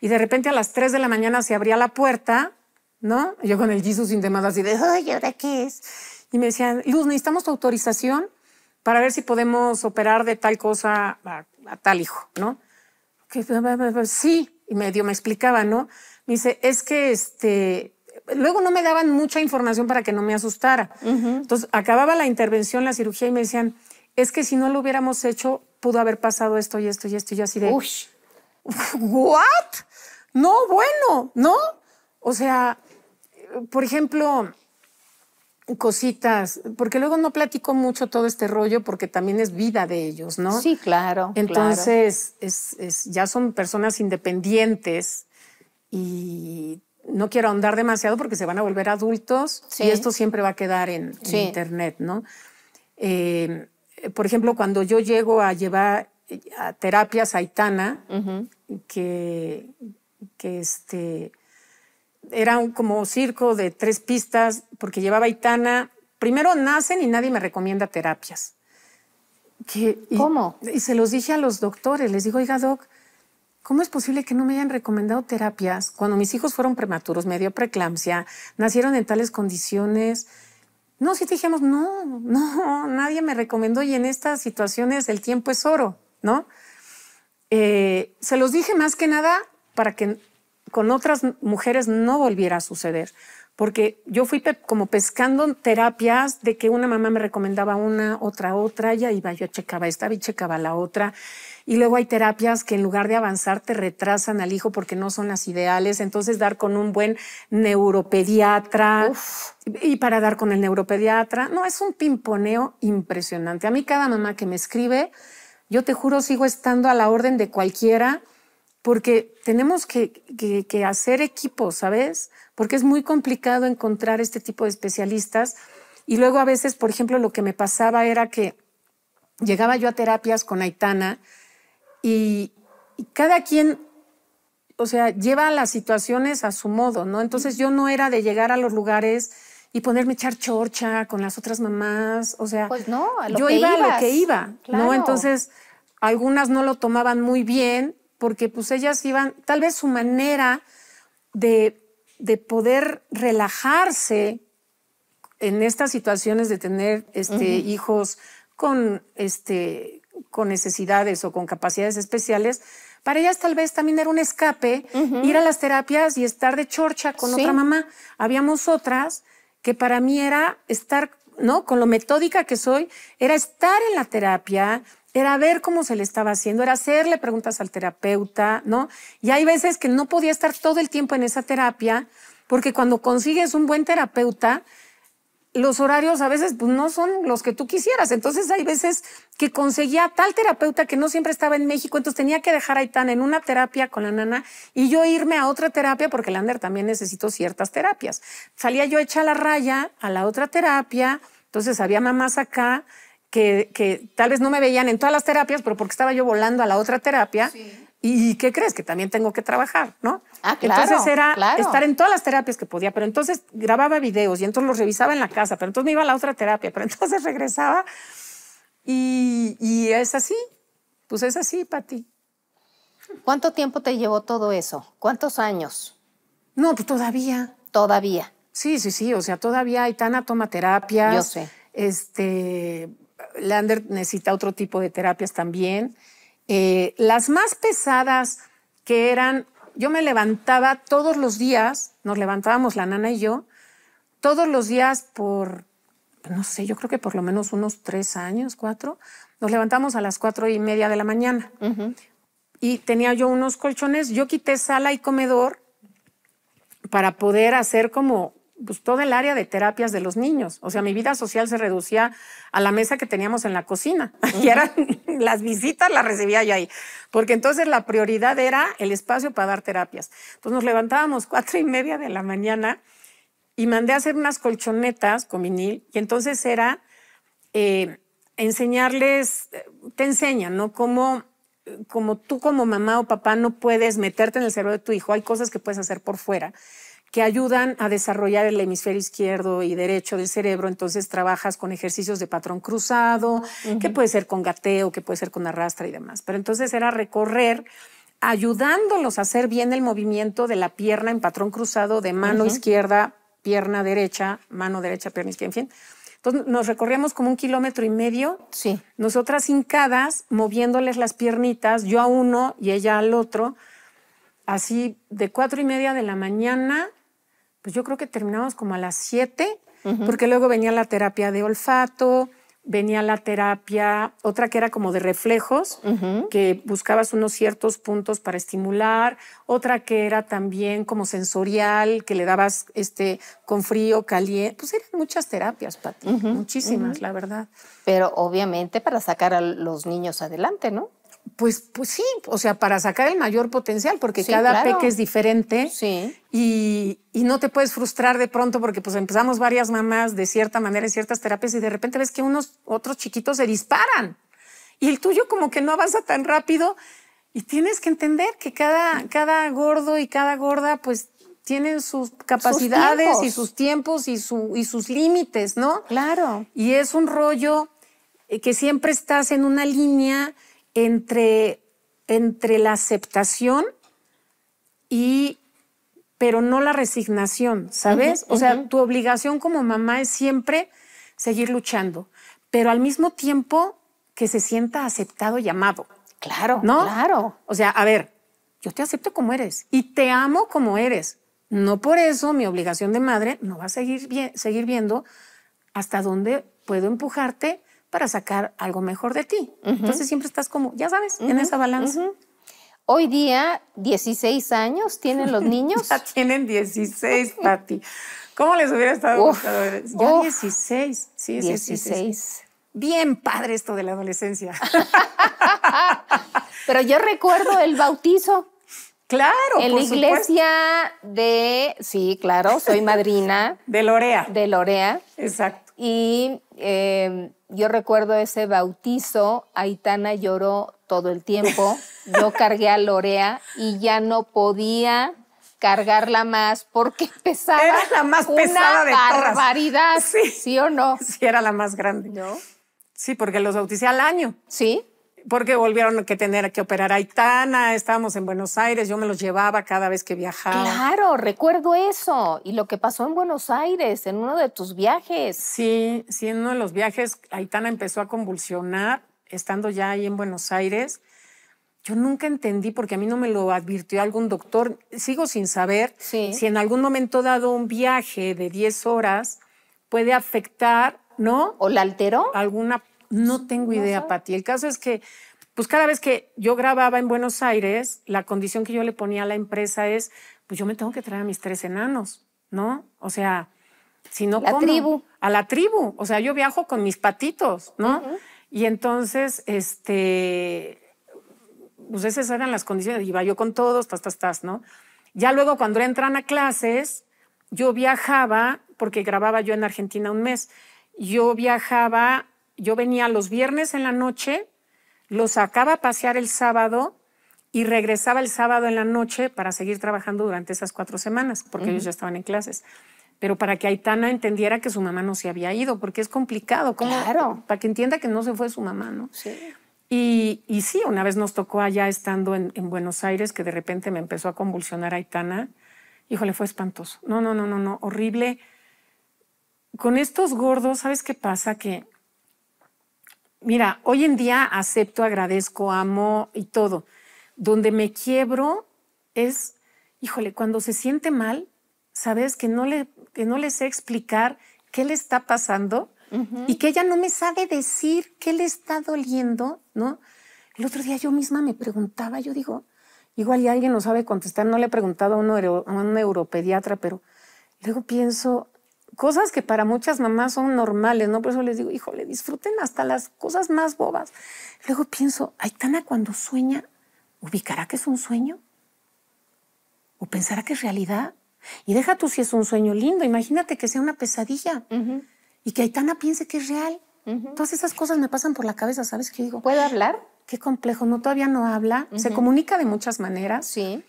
y de repente a las 3 de la mañana se abría la puerta, ¿no? Yo con el Jesus sin demás, así de, ay, ¿ahora qué es? Y me decían, Luz, necesitamos tu autorización para ver si podemos operar de tal cosa a, tal hijo, ¿no? Que, pues, pues, pues, sí, y medio me explicaba, ¿no? Me dice, es que este, luego no me daban mucha información para que no me asustara. Entonces, acababa la intervención, la cirugía y me decían, es que si no lo hubiéramos hecho, pudo haber pasado esto y esto y esto y yo así de... Uy. [LAUGHS] ¿What? No, bueno, ¿no? O sea, por ejemplo, cositas, porque luego no platico mucho todo este rollo porque también es vida de ellos, ¿no? Sí, claro. Entonces, Es, es, ya son personas independientes y no quiero ahondar demasiado porque se van a volver adultos y esto siempre va a quedar en, Internet, ¿no? Eh, por ejemplo, cuando yo llego a llevar terapias a Itana, que, que este, era como circo de tres pistas, porque llevaba aitana primero nacen y nadie me recomienda terapias. ¿Cómo? Y se los dije a los doctores, les digo, oiga, doc, ¿Cómo es posible que no me hayan recomendado terapias cuando mis hijos fueron prematuros, me dio preeclampsia, nacieron en tales condiciones? No, si te dijimos, no, no, nadie me recomendó y en estas situaciones el tiempo es oro, ¿no? Eh, se los dije más que nada para que con otras mujeres no volviera a suceder, porque yo fui como pescando terapias de que una mamá me recomendaba una, otra, otra, ya iba, yo checaba esta y checaba la otra, y luego hay terapias que en lugar de avanzar te retrasan al hijo porque no son las ideales. Entonces dar con un buen neuropediatra y para dar con el neuropediatra, no, es un pimponeo impresionante. A mí cada mamá que me escribe, yo te juro, sigo estando a la orden de cualquiera porque tenemos que, que, hacer equipo, ¿sabes? Porque es muy complicado encontrar este tipo de especialistas. Y luego a veces, por ejemplo, lo que me pasaba era que llegaba yo a terapias con Aitana y, cada quien o sea, lleva las situaciones a su modo, ¿no? Entonces yo no era de llegar a los lugares y ponerme a echar chorcha con las otras mamás, o sea, pues no, yo iba a lo que iba, ¿no? Entonces algunas no lo tomaban muy bien porque pues ellas iban, tal vez su manera de, de poder relajarse en estas situaciones de tener este, hijos con, este, con necesidades o con capacidades especiales, para ellas tal vez también era un escape ir a las terapias y estar de chorcha con otra mamá. Habíamos otras que para mí era estar, ¿no? Con lo metódica que soy, era estar en la terapia, era ver cómo se le estaba haciendo, era hacerle preguntas al terapeuta, ¿no? Y hay veces que no podía estar todo el tiempo en esa terapia, porque cuando consigues un buen terapeuta, los horarios a veces pues, no son los que tú quisieras. Entonces hay veces que conseguía tal terapeuta que no siempre estaba en México, entonces tenía que dejar a Aitana en una terapia con la nana y yo irme a otra terapia porque Lander también necesito ciertas terapias. Salía yo hecha la raya a la otra terapia, entonces había mamás acá que, tal vez no me veían en todas las terapias, pero porque estaba yo volando a la otra terapia. ¿Y qué crees? Que también tengo que trabajar, ¿no? Ah, claro, entonces era estar en todas las terapias que podía, pero entonces grababa videos y entonces los revisaba en la casa, pero entonces me iba a la otra terapia, pero [LAUGHS] entonces regresaba y, es así, pues es así, Pati. ¿Cuánto tiempo te llevó todo eso? ¿Cuántos años? No, pues todavía. Todavía. Sí, sí, sí, o sea, todavía hay toma terapias. Yo sé. Este, Lander necesita otro tipo de terapias también. Eh, las más pesadas que eran, yo me levantaba todos los días, nos levantábamos la nana y yo, todos los días por, no sé, yo creo que por lo menos unos tres años, cuatro, nos levantamos a las cuatro y media de la mañana. Y tenía yo unos colchones, yo quité sala y comedor para poder hacer como pues, todo el área de terapias de los niños. O sea, mi vida social se reducía a la mesa que teníamos en la cocina. [LAUGHS] Y eran [LAUGHS] las visitas, las recibía yo ahí. Porque entonces la prioridad era el espacio para dar terapias. Entonces nos levantábamos cuatro y media de la mañana y mandé a hacer unas colchonetas con vinil. Y entonces era eh, enseñarles, eh, te enseñan, ¿no? Cómo como tú como mamá o papá no puedes meterte en el cerebro de tu hijo, hay cosas que puedes hacer por fuera que ayudan a desarrollar el hemisferio izquierdo y derecho del cerebro, entonces trabajas con ejercicios de patrón cruzado, que puede ser con gateo, que puede ser con arrastra y demás. Pero entonces era recorrer ayudándolos a hacer bien el movimiento de la pierna en patrón cruzado de mano izquierda, pierna derecha, mano derecha, pierna izquierda, en fin. Entonces nos recorríamos como un kilómetro y medio. Sí. Nosotras hincadas, moviéndoles las piernitas, yo a uno y ella al otro, así de cuatro y media de la mañana pues yo creo que terminamos como a las 7, porque luego venía la terapia de olfato, venía la terapia, otra que era como de reflejos, que buscabas unos ciertos puntos para estimular, otra que era también como sensorial, que le dabas este con frío, caliente, pues eran muchas terapias, para ti, muchísimas, la verdad. Pero obviamente para sacar a los niños adelante, ¿no? Pues, pues, sí, o sea, para sacar el mayor potencial, porque cada peque es diferente sí. y, no te puedes frustrar de pronto porque pues empezamos varias mamás de cierta manera en ciertas terapias y de repente ves que unos otros chiquitos se disparan y el tuyo como que no avanza tan rápido y tienes que entender que cada, cada gordo y cada gorda pues tienen sus capacidades y sus tiempos y, y sus límites, ¿no? Claro. Y es un rollo eh, que siempre estás en una línea entre, entre la aceptación y pero no la resignación, ¿sabes? o sea, tu obligación como mamá es siempre seguir luchando, pero al mismo tiempo que se sienta aceptado y amado. Claro, ¿no? Claro. O sea, a ver, yo te acepto como eres y te amo como eres. No por eso mi obligación de madre no va a seguir, seguir viendo hasta dónde puedo empujarte para sacar algo mejor de ti. Entonces siempre estás como, ya sabes, en esa balanza. Hoy día, 16 años tienen los [LAUGHS] niños. ya tienen 16, Pati. ¿Cómo les hubiera estado uf, Ya 16. Sí, 16. 16. Bien padre esto de la adolescencia. [LAUGHS] Pero yo recuerdo el bautizo. Claro. En la iglesia de, sí, claro, soy madrina. [LAUGHS] de Lorea. De Lorea. Exacto. Y em, yo recuerdo ese bautizo, Aitana lloró todo el tiempo, [LAUGHS] yo cargué a Lorea y ya no podía cargarla más porque [LAUGHS] pesaba era la más una pesada de barbaridad, todas. Sí. sí. o no? Sí, era la más grande. ¿No? Sí, porque los bauticé al año. Sí porque volvieron a tener que operar a Aitana, estábamos en Buenos Aires, yo me los llevaba cada vez que viajaba. Claro, recuerdo eso y lo que pasó en Buenos Aires, en uno de tus viajes. Sí, sí, en uno de los viajes Aitana empezó a convulsionar estando ya ahí en Buenos Aires. Yo nunca entendí porque a mí no me lo advirtió algún doctor, sigo sin saber si en algún momento dado un viaje de 10 horas puede afectar ¿no? ¿O la alteró? Alguna no tengo idea, Pati. El caso es que, pues cada vez que yo grababa en Buenos Aires, la condición que yo le ponía a la empresa es, pues yo me tengo que traer a mis tres enanos, ¿no? O sea, si no... La tribu. A la tribu. O sea, yo viajo con mis patitos, ¿no? Y entonces, este, pues esas eran las condiciones. Iba yo con todos, tas, tas, tas, ¿no? Ya luego cuando entran a clases, yo viajaba, porque grababa yo en Argentina un mes, yo viajaba yo venía los viernes en la noche, lo sacaba a pasear el sábado y regresaba el sábado en la noche para seguir trabajando durante esas cuatro semanas, porque ellos ya estaban en clases. Pero para que Aitana entendiera que su mamá no se había ido, porque es complicado. ¿cómo? Claro. Para que entienda que no se fue su mamá, ¿no? Sí. Y, y sí, una vez nos tocó allá estando en, Buenos Aires, que de repente me empezó a convulsionar Aitana. Híjole, fue espantoso. No, no, no, no, no, horrible. Con estos gordos, ¿sabes qué pasa? Que Mira, hoy en día acepto, agradezco, amo y todo. Donde me quiebro es, híjole, cuando se siente mal, sabes que no le, que no sé explicar qué le está pasando y que ella no me sabe decir qué le está doliendo, ¿no? El otro día yo misma me preguntaba, yo digo, igual y alguien no sabe contestar, no le he preguntado a un, a un neuropediatra, pero luego pienso, cosas que para muchas mamás son normales, ¿no? Por eso les digo, híjole, disfruten hasta las cosas más bobas. Luego pienso, Aitana cuando sueña, ¿ubicará que es un sueño? ¿O pensará que es realidad? Y deja tú si es un sueño lindo, imagínate que sea una pesadilla y que Aitana piense que es real. Todas esas cosas me pasan por la cabeza, ¿sabes qué digo? ¿Puede hablar? Qué complejo, no, todavía no habla, se comunica de muchas maneras. Sí.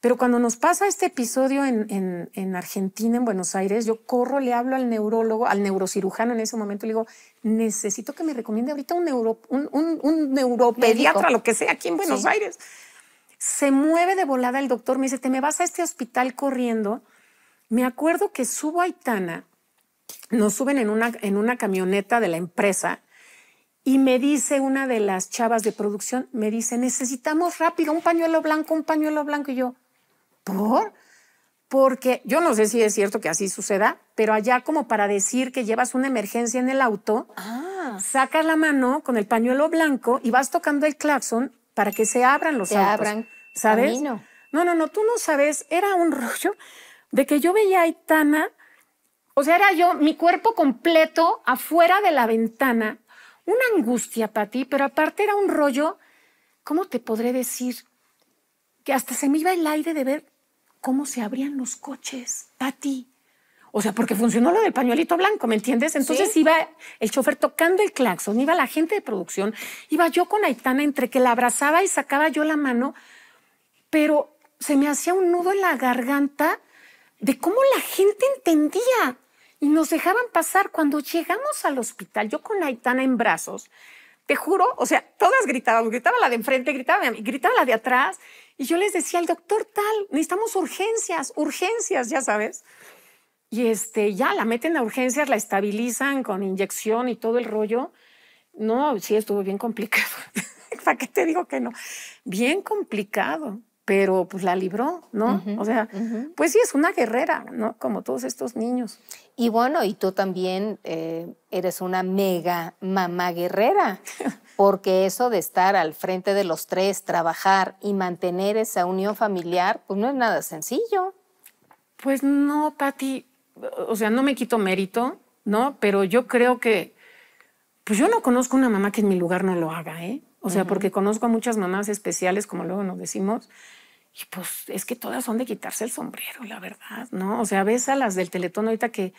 Pero cuando nos pasa este episodio en, Argentina, en Buenos Aires, yo corro, le hablo al neurólogo, al neurocirujano en ese momento, le digo, necesito que me recomiende ahorita un, neuropediatra, lo que sea, aquí en Buenos Aires. Se mueve de volada el doctor, me dice, te me vas a este hospital corriendo. Me acuerdo que subo a Aitana, nos suben en una, en una camioneta de la empresa y me dice una de las chavas de producción, me dice, necesitamos rápido un pañuelo blanco, un pañuelo blanco. Y yo, ¿Por? Porque yo no sé si es cierto que así suceda, pero allá como para decir que llevas una emergencia en el auto, ah. sacas la mano con el pañuelo blanco y vas tocando el claxon para que se abran los se abran. ¿Sabes? No, no, no, tú no sabes, era un [LAUGHS] rollo de que yo veía a Itana, o sea, era yo, mi cuerpo completo afuera de la ventana, una angustia para ti, pero aparte era un rollo, ¿cómo te podré decir? Que hasta se me iba el aire de ver cómo se abrían los coches, Tati. O sea, porque funcionó lo del pañuelito blanco, ¿me entiendes? Entonces iba el chofer tocando el claxon, iba la gente de producción, iba yo con Aitana entre que la abrazaba y sacaba yo la mano, pero se me hacía un nudo en la garganta de cómo la gente entendía y nos dejaban pasar. Cuando llegamos al hospital, yo con Aitana en brazos, te juro, o sea, todas gritaban, gritaba la de enfrente, gritaba, gritaba la de atrás, y yo les decía al doctor tal, necesitamos urgencias, urgencias, ya sabes. Y este, ya la meten a urgencias, la estabilizan con inyección y todo el rollo. No, sí, estuvo bien complicado. [LAUGHS] ¿Para qué te digo que no? Bien complicado, pero pues la libró, ¿no? o sea, pues sí, es una guerrera, ¿no? Como todos estos niños. Y bueno, y tú también eh, eres una mega mamá guerrera, [LAUGHS] porque eso de estar al frente de los tres, trabajar y mantener esa unión familiar, pues no es nada sencillo. Pues no, Patti, o sea, no me quito mérito, ¿no? Pero yo creo que, pues yo no conozco una mamá que en mi lugar no lo haga, ¿eh? O sea, porque conozco a muchas mamás especiales, como luego nos decimos, y pues es que todas son de quitarse el sombrero, la verdad, ¿no? O sea, ves a las del Teletón ahorita que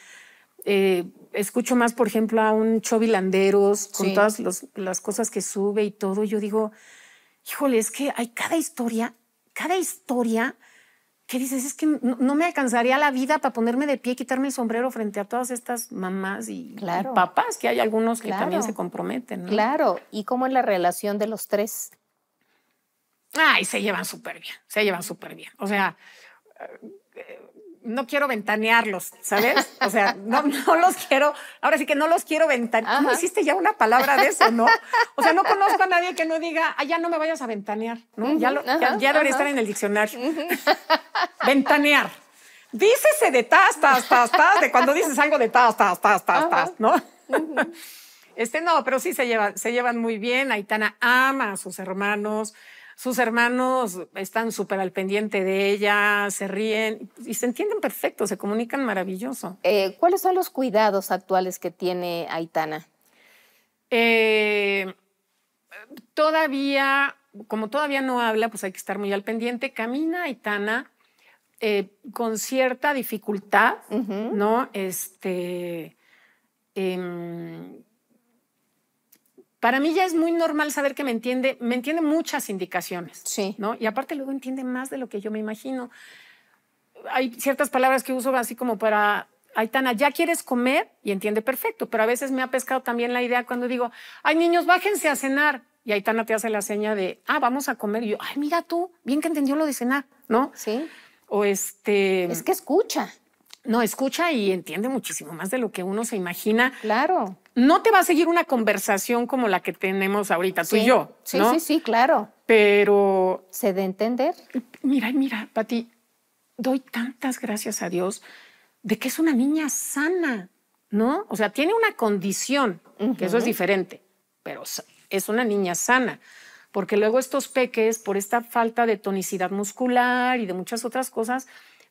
eh, escucho más, por ejemplo, a un Chovilanderos con todas las cosas que sube y todo. yo digo, híjole, es que hay cada historia, cada historia que dices, es que no, me alcanzaría la vida para ponerme de pie y quitarme el sombrero frente a todas estas mamás y, papás, que hay algunos que también se comprometen. ¿no? Claro, y cómo en la relación de los tres, Ay, se llevan súper bien, se llevan súper bien. O sea, no quiero ventanearlos, ¿sabes? O sea, no, [LAUGHS] los quiero, ahora sí que no los quiero ventanear. ¿Cómo hiciste ya una palabra de eso, no? O sea, no conozco a nadie que no diga, ay, ah, ya no me vayas a ventanear, ¿no? ya, ya, debería estar en el diccionario. [LAUGHS] ventanear. Dícese de tas, tas, tas, de cuando dices algo de tas, tas, tas, tas, ¿no? Este no, pero sí se, llevan, se llevan muy bien. Aitana ama a sus hermanos sus hermanos están súper al pendiente de ella, se ríen y se entienden perfecto, se comunican maravilloso. Eh, ¿Cuáles son los cuidados actuales que tiene Aitana? Eh, todavía, como todavía no habla, pues hay que estar muy al pendiente. Camina Aitana eh, con cierta dificultad, ¿no? Este. Em, para mí ya es muy normal saber que me entiende, me entiende muchas indicaciones. Sí. ¿no? Y aparte luego entiende más de lo que yo me imagino. Hay ciertas palabras que uso así como para Aitana, ya quieres comer y entiende perfecto, pero a veces me ha pescado también la idea cuando digo, ay niños, bájense a cenar. Y Aitana te hace la seña de, ah, vamos a comer. Y yo, ay, mira tú, bien que entendió lo de cenar, ¿no? Sí. O este. Es que escucha no escucha y entiende muchísimo más de lo que uno se imagina. Claro. No te va a seguir una conversación como la que tenemos ahorita, tú y yo. Sí, ¿no? sí, sí, claro. Pero. Se de entender. Mira, mira, Pati, doy tantas gracias a Dios de que es una niña sana, ¿no? O sea, tiene una condición, que eso es diferente, pero es una niña sana. Porque luego estos peques, por esta falta de tonicidad muscular y de muchas otras cosas,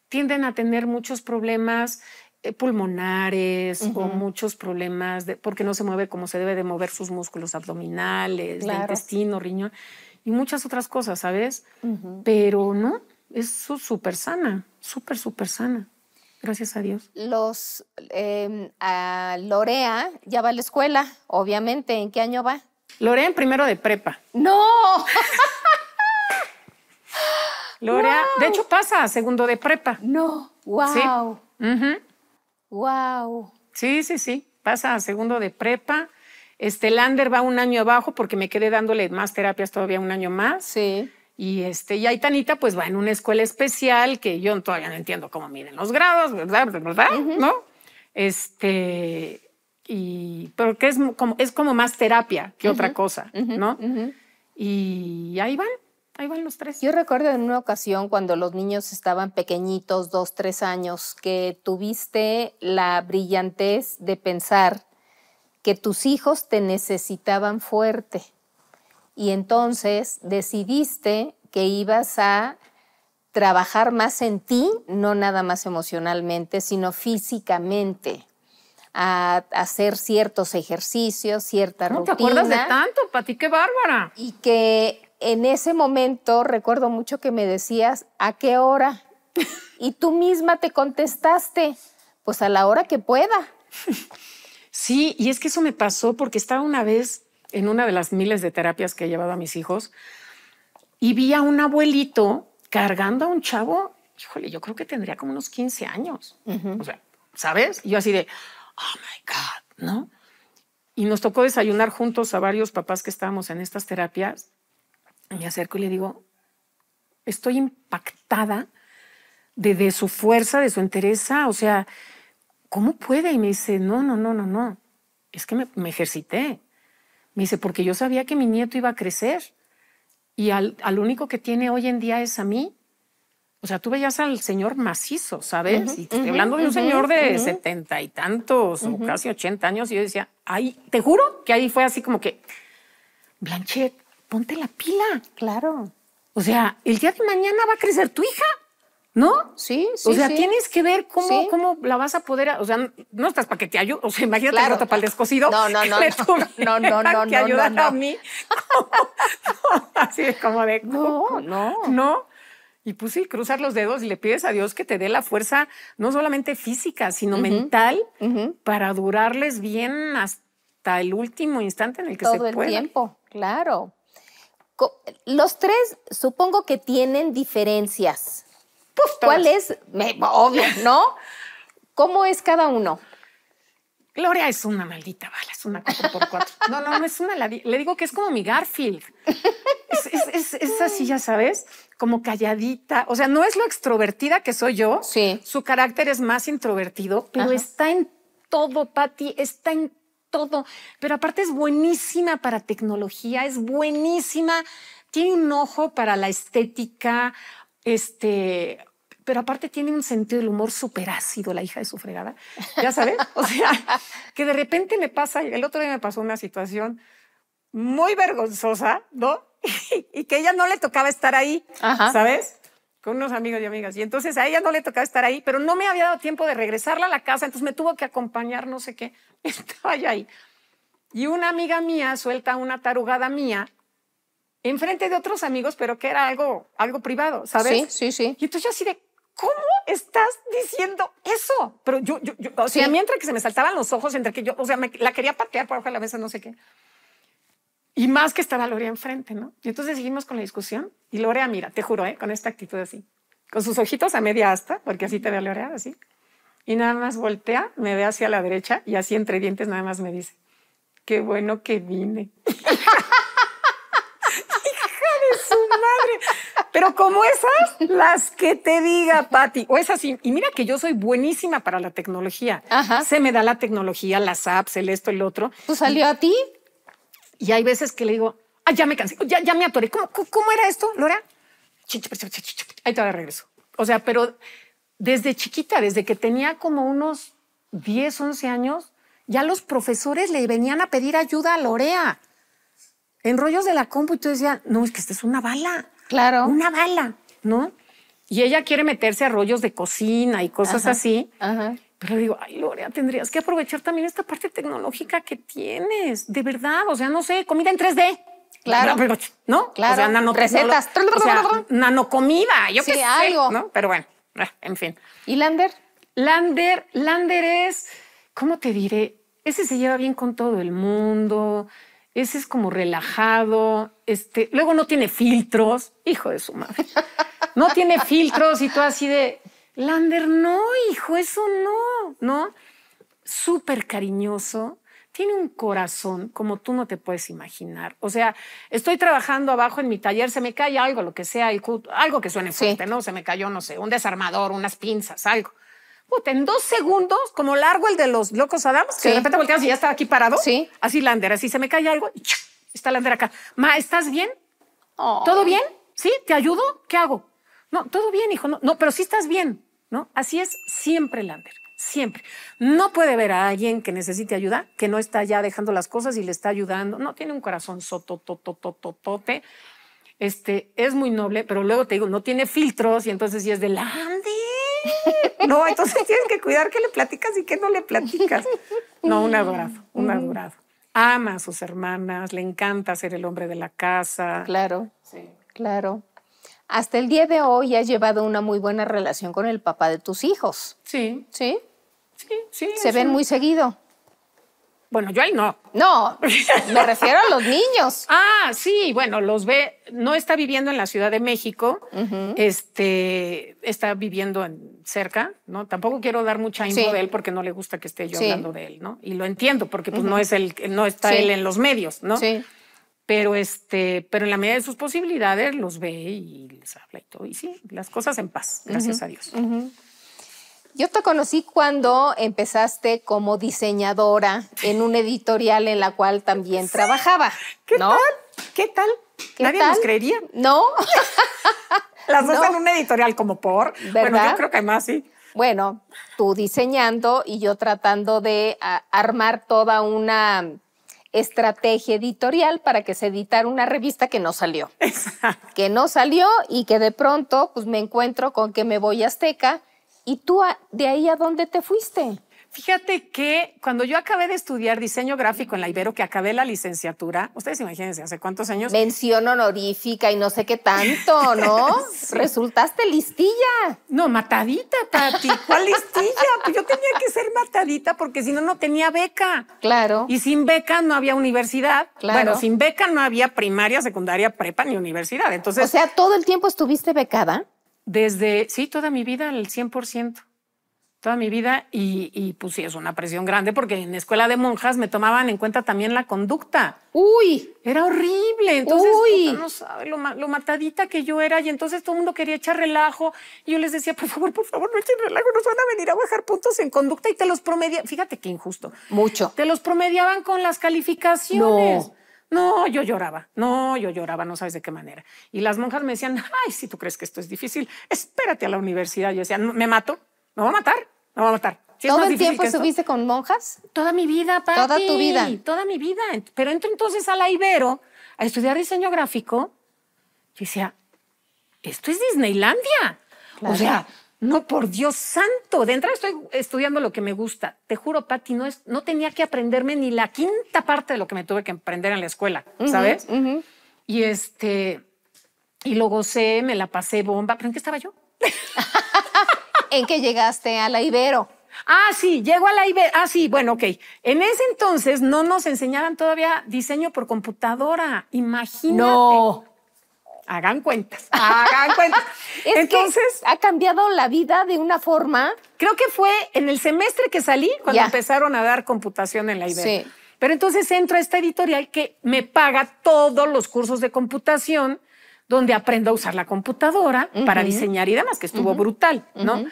tienden a tener muchos problemas eh, pulmonares o muchos problemas de, porque no se mueve como se debe de mover sus músculos abdominales, el intestino, riñón y muchas otras cosas, ¿sabes? Pero no, es súper sana, súper, súper sana. Gracias a Dios. Los em, Lorea ya va a la escuela, obviamente. ¿En qué año va? Lorea en primero de prepa. ¡No! [LAUGHS] de hecho pasa a segundo de prepa. No, wow. Sí. Wow. Sí, sí, sí, pasa a segundo de prepa. Este Lander va un año abajo porque me quedé dándole más terapias todavía un año más. Sí. Y este, y Aitanita pues va en una escuela especial que yo todavía no entiendo cómo miden los grados, ¿verdad? ¿Verdad? ¿No? Este, y porque es como es como más terapia que otra cosa, ¿no? Y ahí van, Ahí van los tres. Yo recuerdo en una ocasión cuando los niños estaban pequeñitos, dos, tres años, que tuviste la brillantez de pensar que tus hijos te necesitaban fuerte. Y entonces decidiste que ibas a trabajar más en ti, no nada más emocionalmente, sino físicamente a hacer ciertos ejercicios, cierta ¿No ¿Te acuerdas de tanto, ti ¡Qué bárbara! Y que en ese momento recuerdo mucho que me decías, ¿a qué hora? [LAUGHS] Y tú misma te contestaste, pues a la hora que pueda. Sí, y es que eso me pasó porque estaba una vez en una de las miles de terapias que he llevado a mis hijos y vi a un abuelito cargando a un chavo, híjole, yo creo que tendría como unos 15 años. O sea, ¿sabes? Y yo así de, oh my God, ¿no? Y nos tocó desayunar juntos a varios papás que estábamos en estas terapias me acerco y le digo, estoy impactada de, de su fuerza, de su entereza, o sea, ¿cómo puede? Y me dice, no, no, no, no, no, es que me, ejercité. Me dice, porque yo sabía que mi nieto iba a crecer y al, al, único que tiene hoy en día es a mí. O sea, tú veías al señor macizo, ¿sabes? y estoy hablando de un señor de setenta y tantos o casi ochenta años y yo decía, ay, te juro que ahí fue así como que, Blanchet, ponte la pila. Claro. O sea, el día de mañana va a crecer tu hija, ¿no? Sí, sí. O sea, tienes que ver cómo, cómo la vas a poder. O sea, no estás para que te ayude. O sea, imagínate claro. para el descosido. No, no, no. no, no, no, que no, no, no. a mí. [LAUGHS] Así es como de. No, no. No. Y puse y cruzar los dedos y le pides a Dios que te dé la fuerza, no solamente física, sino mental, para durarles bien hasta el último instante en el que se pueda. Todo el tiempo, claro. Los tres supongo que tienen diferencias. Pues ¿Cuál es? obvio, ¿no? ¿Cómo es cada uno? Gloria es una maldita bala, es una 4x4. No, no, no es una. Le digo que es como mi Garfield. Es, así, ya sabes, como calladita. O sea, no es lo extrovertida que soy yo. Sí. Su carácter es más introvertido, pero está en todo, Patti, está en todo, pero aparte es buenísima para tecnología, es buenísima, tiene un ojo para la estética, este, pero aparte tiene un sentido del humor súper ácido, la hija de su fregada, ya sabes, o sea, que de repente me pasa, el otro día me pasó una situación muy vergonzosa, ¿no? [LAUGHS] y que ella no le tocaba estar ahí, ¿sabes? con unos amigos y amigas. Y entonces a ella no le tocaba estar ahí, pero no me había dado tiempo de regresarla a la casa, entonces me tuvo que acompañar, no sé qué. [LAUGHS] Estaba allá ahí. Y una amiga mía suelta una tarugada mía enfrente de otros amigos, pero que era algo, algo privado, ¿sabes? Sí, sí, sí. Y entonces yo así de, ¿cómo estás diciendo eso? Pero yo, o sea, mientras que se me saltaban los ojos, entre que yo, o sea, la quería patear por abajo de la mesa, no sé qué. Y más que estaba Lorea enfrente, ¿no? Y entonces seguimos con la discusión y Lorea, ah, mira, te juro, ¿eh? con esta actitud así, con sus ojitos a media asta, porque así te ve Lorea, así. Y nada más voltea, me ve hacia la derecha y así entre dientes nada más me dice, qué bueno que vine. [LAUGHS] Hija de su madre. Pero como esas, las que te diga, Patti, o esas, y, y mira que yo soy buenísima para la tecnología. Se me da la tecnología, las apps, el esto, el otro. ¿Tú salió a ti? Y hay veces que le digo, ah, ya me cansé, ya, ya me atoré. ¿Cómo, ¿Cómo era esto, Lora? Ahí te de regreso. O sea, pero desde chiquita, desde que tenía como unos 10, 11 años, ya los profesores le venían a pedir ayuda a Lorea. En rollos de la compu y tú decías, no, es que esta es una bala. Claro. Una bala, ¿no? Y ella quiere meterse a rollos de cocina y cosas así. Ajá. Pero digo, ay, Lorea, tendrías que aprovechar también esta parte tecnológica que tienes, de verdad. O sea, no sé, comida en 3D. Claro. ¿No? Claro. O sea, nano Recetas. nanocomida. Yo qué sé, algo. ¿no? Pero bueno, ah, en fin. ¿Y Lander? Lander, Lander es, ¿cómo te diré? Ese se lleva bien con todo el mundo. Ese es como relajado. Este, luego no tiene filtros. Hijo de su madre. No tiene filtros y todo así de, Lander, no, hijo, eso no, ¿no? Súper cariñoso, tiene un corazón como tú no te puedes imaginar. O sea, estoy trabajando abajo en mi taller, se me cae algo, lo que sea, algo que suene fuerte, ¿no? Se me cayó, no sé, un desarmador, unas pinzas, algo. en dos segundos, como largo el de los locos Adams, que de repente volteamos y ya está aquí parado. Sí. Así Lander, así se me cae algo, está Lander acá. Ma, ¿estás bien? ¿Todo bien? ¿Sí? ¿Te ayudo? ¿Qué hago? No, todo bien, hijo. No, no pero sí estás bien. Así es siempre Lander, siempre. No puede ver a alguien que necesite ayuda, que no está ya dejando las cosas y le está ayudando. No, tiene un corazón sototototote. Este, es muy noble, pero luego te digo, no tiene filtros y entonces sí es de Lander. No, entonces [LAUGHS] tienes que cuidar que le platicas y que no le platicas. No, un adorado, un adorado. Ama a sus hermanas, le encanta ser el hombre de la casa. Claro, sí. claro hasta el día de hoy has llevado una muy buena relación con el papá de tus hijos. Sí. ¿Sí? Sí, sí. ¿Se ven muy seguido? Bueno, yo ahí no. No, me refiero a los niños. [LAUGHS] Ah, sí, bueno, los ve, no está viviendo en la Ciudad de México, este, está viviendo cerca, ¿no? Tampoco quiero dar mucha info de él porque no le gusta que esté yo hablando de él, ¿no? Y lo entiendo porque pues no es el, no está él en los medios, ¿no? Sí pero, este, pero en la medida de sus posibilidades los ve y les habla y todo. Y sí, las cosas en paz, gracias a Dios. Yo te conocí cuando empezaste como diseñadora en un editorial en la cual también trabajaba. ¿Qué tal? ¿Qué tal? Nadie nos creería. No. [LAUGHS] Las dos en un editorial como por. Bueno, yo creo que más sí. Bueno, tú diseñando y yo tratando de ah, armar toda una estrategia editorial para que se editara una revista que no salió. Que no salió y que de pronto pues me encuentro con que me voy a Azteca. ¿Y tú de ahí a dónde te fuiste? Fíjate que cuando yo acabé de estudiar diseño gráfico en la Ibero, que acabé la licenciatura, ustedes imagínense, ¿hace cuántos años? Mención honorífica y no sé qué tanto, ¿no? [LAUGHS] Resultaste listilla. No, matadita, Tati. ¿Cuál listilla? Pues yo tenía que ser matadita porque si no, no tenía beca. Claro. Y sin beca no había universidad. Claro. Bueno, sin beca no había primaria, secundaria, prepa ni universidad. Entonces. O sea, todo el tiempo estuviste becada. Desde, sí, toda mi vida al 100% toda mi vida y, y, pues sí, es una presión grande porque en escuela de monjas me tomaban en cuenta también la conducta. Uy, era horrible. Entonces, Uy. no sabe lo, matadita que yo era y entonces todo el mundo quería echar relajo. Y yo les decía, por favor, por favor, no echen relajo, nos van a venir a bajar puntos en conducta y te los promediaban. Fíjate qué injusto. Mucho. Te los promediaban con las calificaciones. No. No, yo lloraba, no, yo lloraba, no sabes de qué manera. Y las monjas me decían, ay, si tú crees que esto es difícil, espérate a la universidad. Yo decía, me mato, me va a matar, me va a matar. ¿Todo el tiempo estuviste con monjas? Toda mi vida, Pati. Toda tu vida. Toda mi vida. Pero entro entonces a la Ibero a estudiar diseño gráfico y decía, esto es Disneylandia. O sea, no, por Dios santo. De entrada estoy estudiando lo que me gusta. Te juro, Pati, no, es, no tenía que aprenderme ni la quinta parte de lo que me tuve que aprender en la escuela, ¿sabes? Y este, y lo gocé, me la pasé bomba. ¿Pero en qué estaba yo? [LAUGHS] en que llegaste a la Ibero. Ah, sí, llego a la Ibero. Ah, sí, bueno, ok. En ese entonces no nos enseñaban todavía diseño por computadora. Imagínate. No. Hagan cuentas. [LAUGHS] Hagan cuentas. entonces. ha cambiado la vida de una forma. Creo que fue en el semestre que salí cuando empezaron a dar computación en la Ibero. Sí. Pero entonces entro a esta editorial que me paga todos los cursos de computación donde aprendo a usar la computadora para diseñar y demás, que estuvo brutal, ¿no?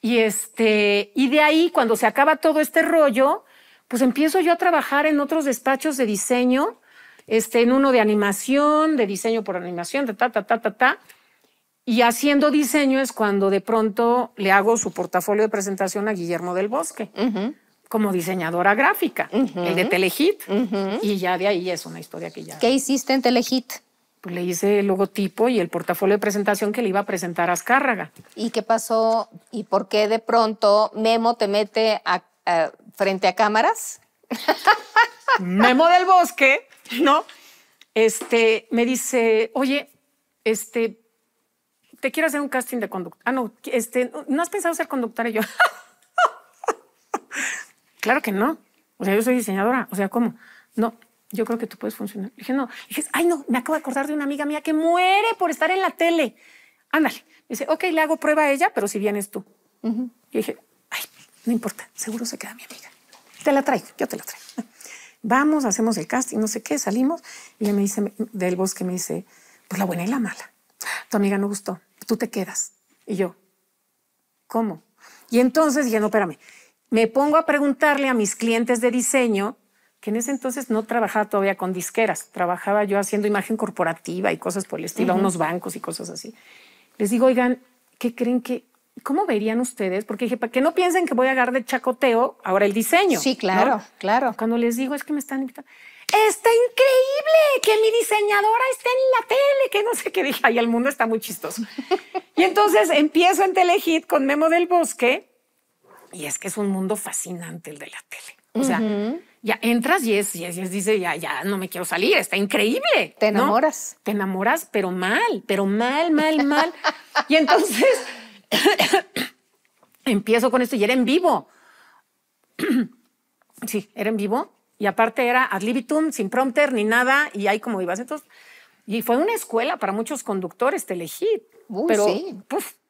Y este, y de ahí, cuando se acaba todo este rollo, pues empiezo yo a trabajar en otros despachos de diseño, este, en uno de animación, de diseño por animación, ta, ta, ta, ta, ta. ta. Y haciendo diseño es cuando de pronto le hago su portafolio de presentación a Guillermo del Bosque como diseñadora gráfica, el de Telehit. Y ya de ahí es una historia que ya. ¿Qué hiciste en Telehit? pues le hice el logotipo y el portafolio de presentación que le iba a presentar a Azcárraga. ¿Y qué pasó? ¿Y por qué de pronto Memo te mete a, frente a cámaras? [LAUGHS] Memo del Bosque, ¿no? Este, me dice, oye, este, te quiero hacer un casting de conducta. Ah, no, este, ¿no has pensado ser conductora? Y yo, [LAUGHS] claro que no. O sea, yo soy diseñadora. O sea, ¿cómo? No yo creo que tú puedes funcionar. Le dije, no. dije, ay, no, me acabo de acordar de una amiga mía que muere por estar en la tele. Ándale. dice, ok, le hago prueba a ella, pero si vienes tú. Y dije, ay, no importa, seguro se queda mi amiga. Te la traigo, yo te la traigo. [LAUGHS] Vamos, hacemos el casting, no sé qué, salimos. Y ella me dice, del bosque me dice, pues la buena y la mala. Tu amiga no gustó, tú te quedas. Y yo, ¿cómo? Y entonces dije, no, espérame. Me pongo a preguntarle a mis clientes de diseño que en ese entonces no trabajaba todavía con disqueras, trabajaba yo haciendo imagen corporativa y cosas por el estilo, unos bancos y cosas así. Les digo, oigan, ¿qué creen que, cómo verían ustedes? Porque dije, para que no piensen que voy a agarrar de chacoteo ahora el diseño. Sí, claro, claro. Cuando les digo, es que me están invitando, está increíble que mi diseñadora esté en la tele, que no sé qué dije, ahí el mundo está muy chistoso. y entonces empiezo en Telehit con Memo del Bosque, y es que es un mundo fascinante el de la tele. O sea, ya entras y es, y es, y es, dice, ya, ya no me quiero salir, está increíble. Te enamoras. Te enamoras, pero mal, pero mal, mal, mal. y entonces [COUGHS] empiezo con esto y era en vivo. [COUGHS] sí, era en vivo. Y aparte era ad libitum, sin prompter ni nada, y ahí como ibas. Entonces, y fue una escuela para muchos conductores, te elegí. pero, sí.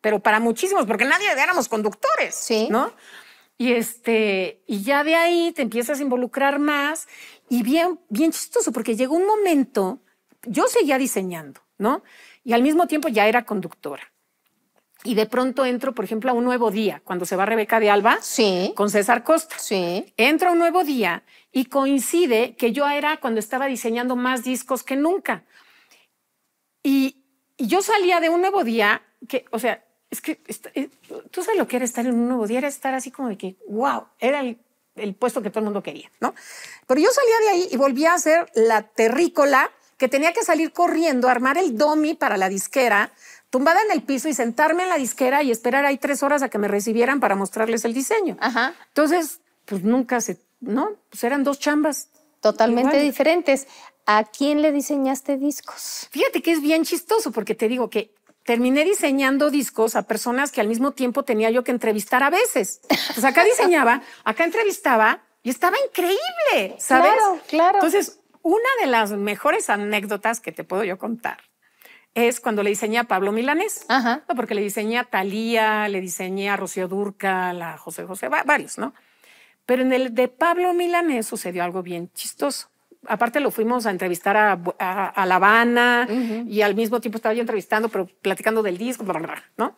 pero para muchísimos, porque nadie éramos conductores, sí. ¿no? Y, este, y ya de ahí te empiezas a involucrar más y bien, bien chistoso, porque llegó un momento, yo seguía diseñando, ¿no? Y al mismo tiempo ya era conductora. Y de pronto entro, por ejemplo, a un nuevo día, cuando se va Rebeca de Alba sí. con César Costa. Sí. Entro a un nuevo día y coincide que yo era cuando estaba diseñando más discos que nunca. Y, y yo salía de un nuevo día que, o sea, es que eh, tú sabes lo que era estar en un nuevo día, era estar así como de que, wow, era el, el puesto que todo el mundo quería, ¿no? Pero yo salía de ahí y volvía a ser la terrícola que tenía que salir corriendo, armar el domi para la disquera, tumbada en el piso y sentarme en la disquera y esperar ahí tres horas a que me recibieran para mostrarles el diseño. Ajá. Entonces, pues nunca se, ¿no? Pues eran dos chambas. Totalmente diferentes. ¿A quién le diseñaste discos? Fíjate que es bien chistoso porque te digo que terminé diseñando discos a personas que al mismo tiempo tenía yo que entrevistar a veces. Pues acá diseñaba, acá entrevistaba y estaba increíble, ¿sabes? Claro, claro. Entonces, una de las mejores anécdotas que te puedo yo contar es cuando le diseñé a Pablo Milanés, porque le diseñé a Talía, le diseñé a Rocío Durca, a José José, varios, ¿no? Pero en el de Pablo Milanés sucedió algo bien chistoso aparte lo fuimos a entrevistar a, La Habana y al mismo tiempo estaba yo entrevistando, pero platicando del disco, ¿no?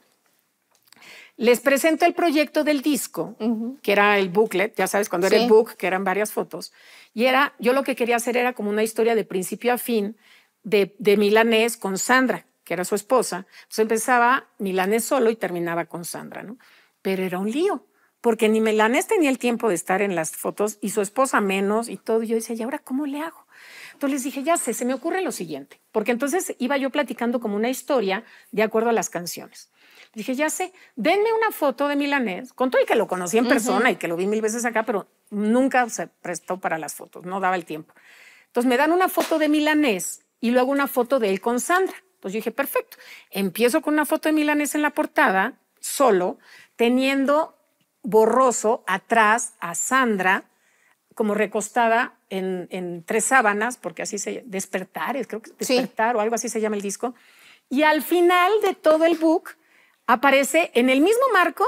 Les presento el proyecto del disco, que era el booklet, ya sabes, cuando era el book, que eran varias fotos. Y era, yo lo que quería hacer era como una historia de principio a fin de, de Milanés con Sandra, que era su esposa. Entonces empezaba Milanés solo y terminaba con Sandra, ¿no? Pero era un lío, porque ni Melanés tenía el tiempo de estar en las fotos y su esposa menos y todo. Y yo decía, ¿y ahora cómo le hago? Entonces les dije, ya sé, se me ocurre lo siguiente, porque entonces iba yo platicando como una historia de acuerdo a las canciones. dije, ya sé, denme una foto de Milanés, contó todo que lo conocí en persona y que lo vi mil veces acá, pero nunca se prestó para las fotos, no daba el tiempo. Entonces me dan una foto de Milanés y luego una foto de él con Sandra. Entonces yo dije, perfecto, empiezo con una foto de Milanés en la portada, solo, teniendo borroso atrás a Sandra como recostada en, tres sábanas, porque así se despertar, creo que despertar o algo así se llama el disco. Y al final de todo el book aparece en el mismo marco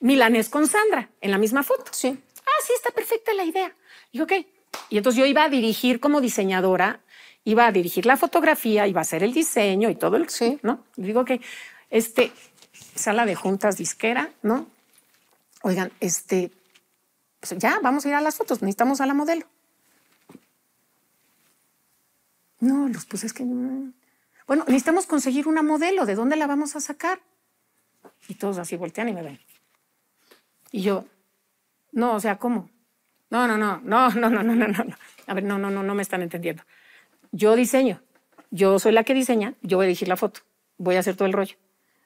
Milanés con Sandra, en la misma foto. Sí. Ah, sí, está perfecta la idea. Y ok. Y entonces yo iba a dirigir como diseñadora, iba a dirigir la fotografía, iba a hacer el diseño y todo el... Sí. ¿No? digo que, este, sala de juntas disquera, ¿no? oigan, este, pues ya, vamos a ir a las fotos, necesitamos a la modelo. No, los pues es que... Mm. Bueno, necesitamos conseguir una modelo, ¿de dónde la vamos a sacar? Y todos así voltean y me ven. Y yo, no, o sea, ¿cómo? No, no, no, no, no, no, no, no, no. A ver, no, no, no, no me están entendiendo. Yo diseño, yo soy la que diseña, yo voy a dirigir la foto, voy a hacer todo el rollo.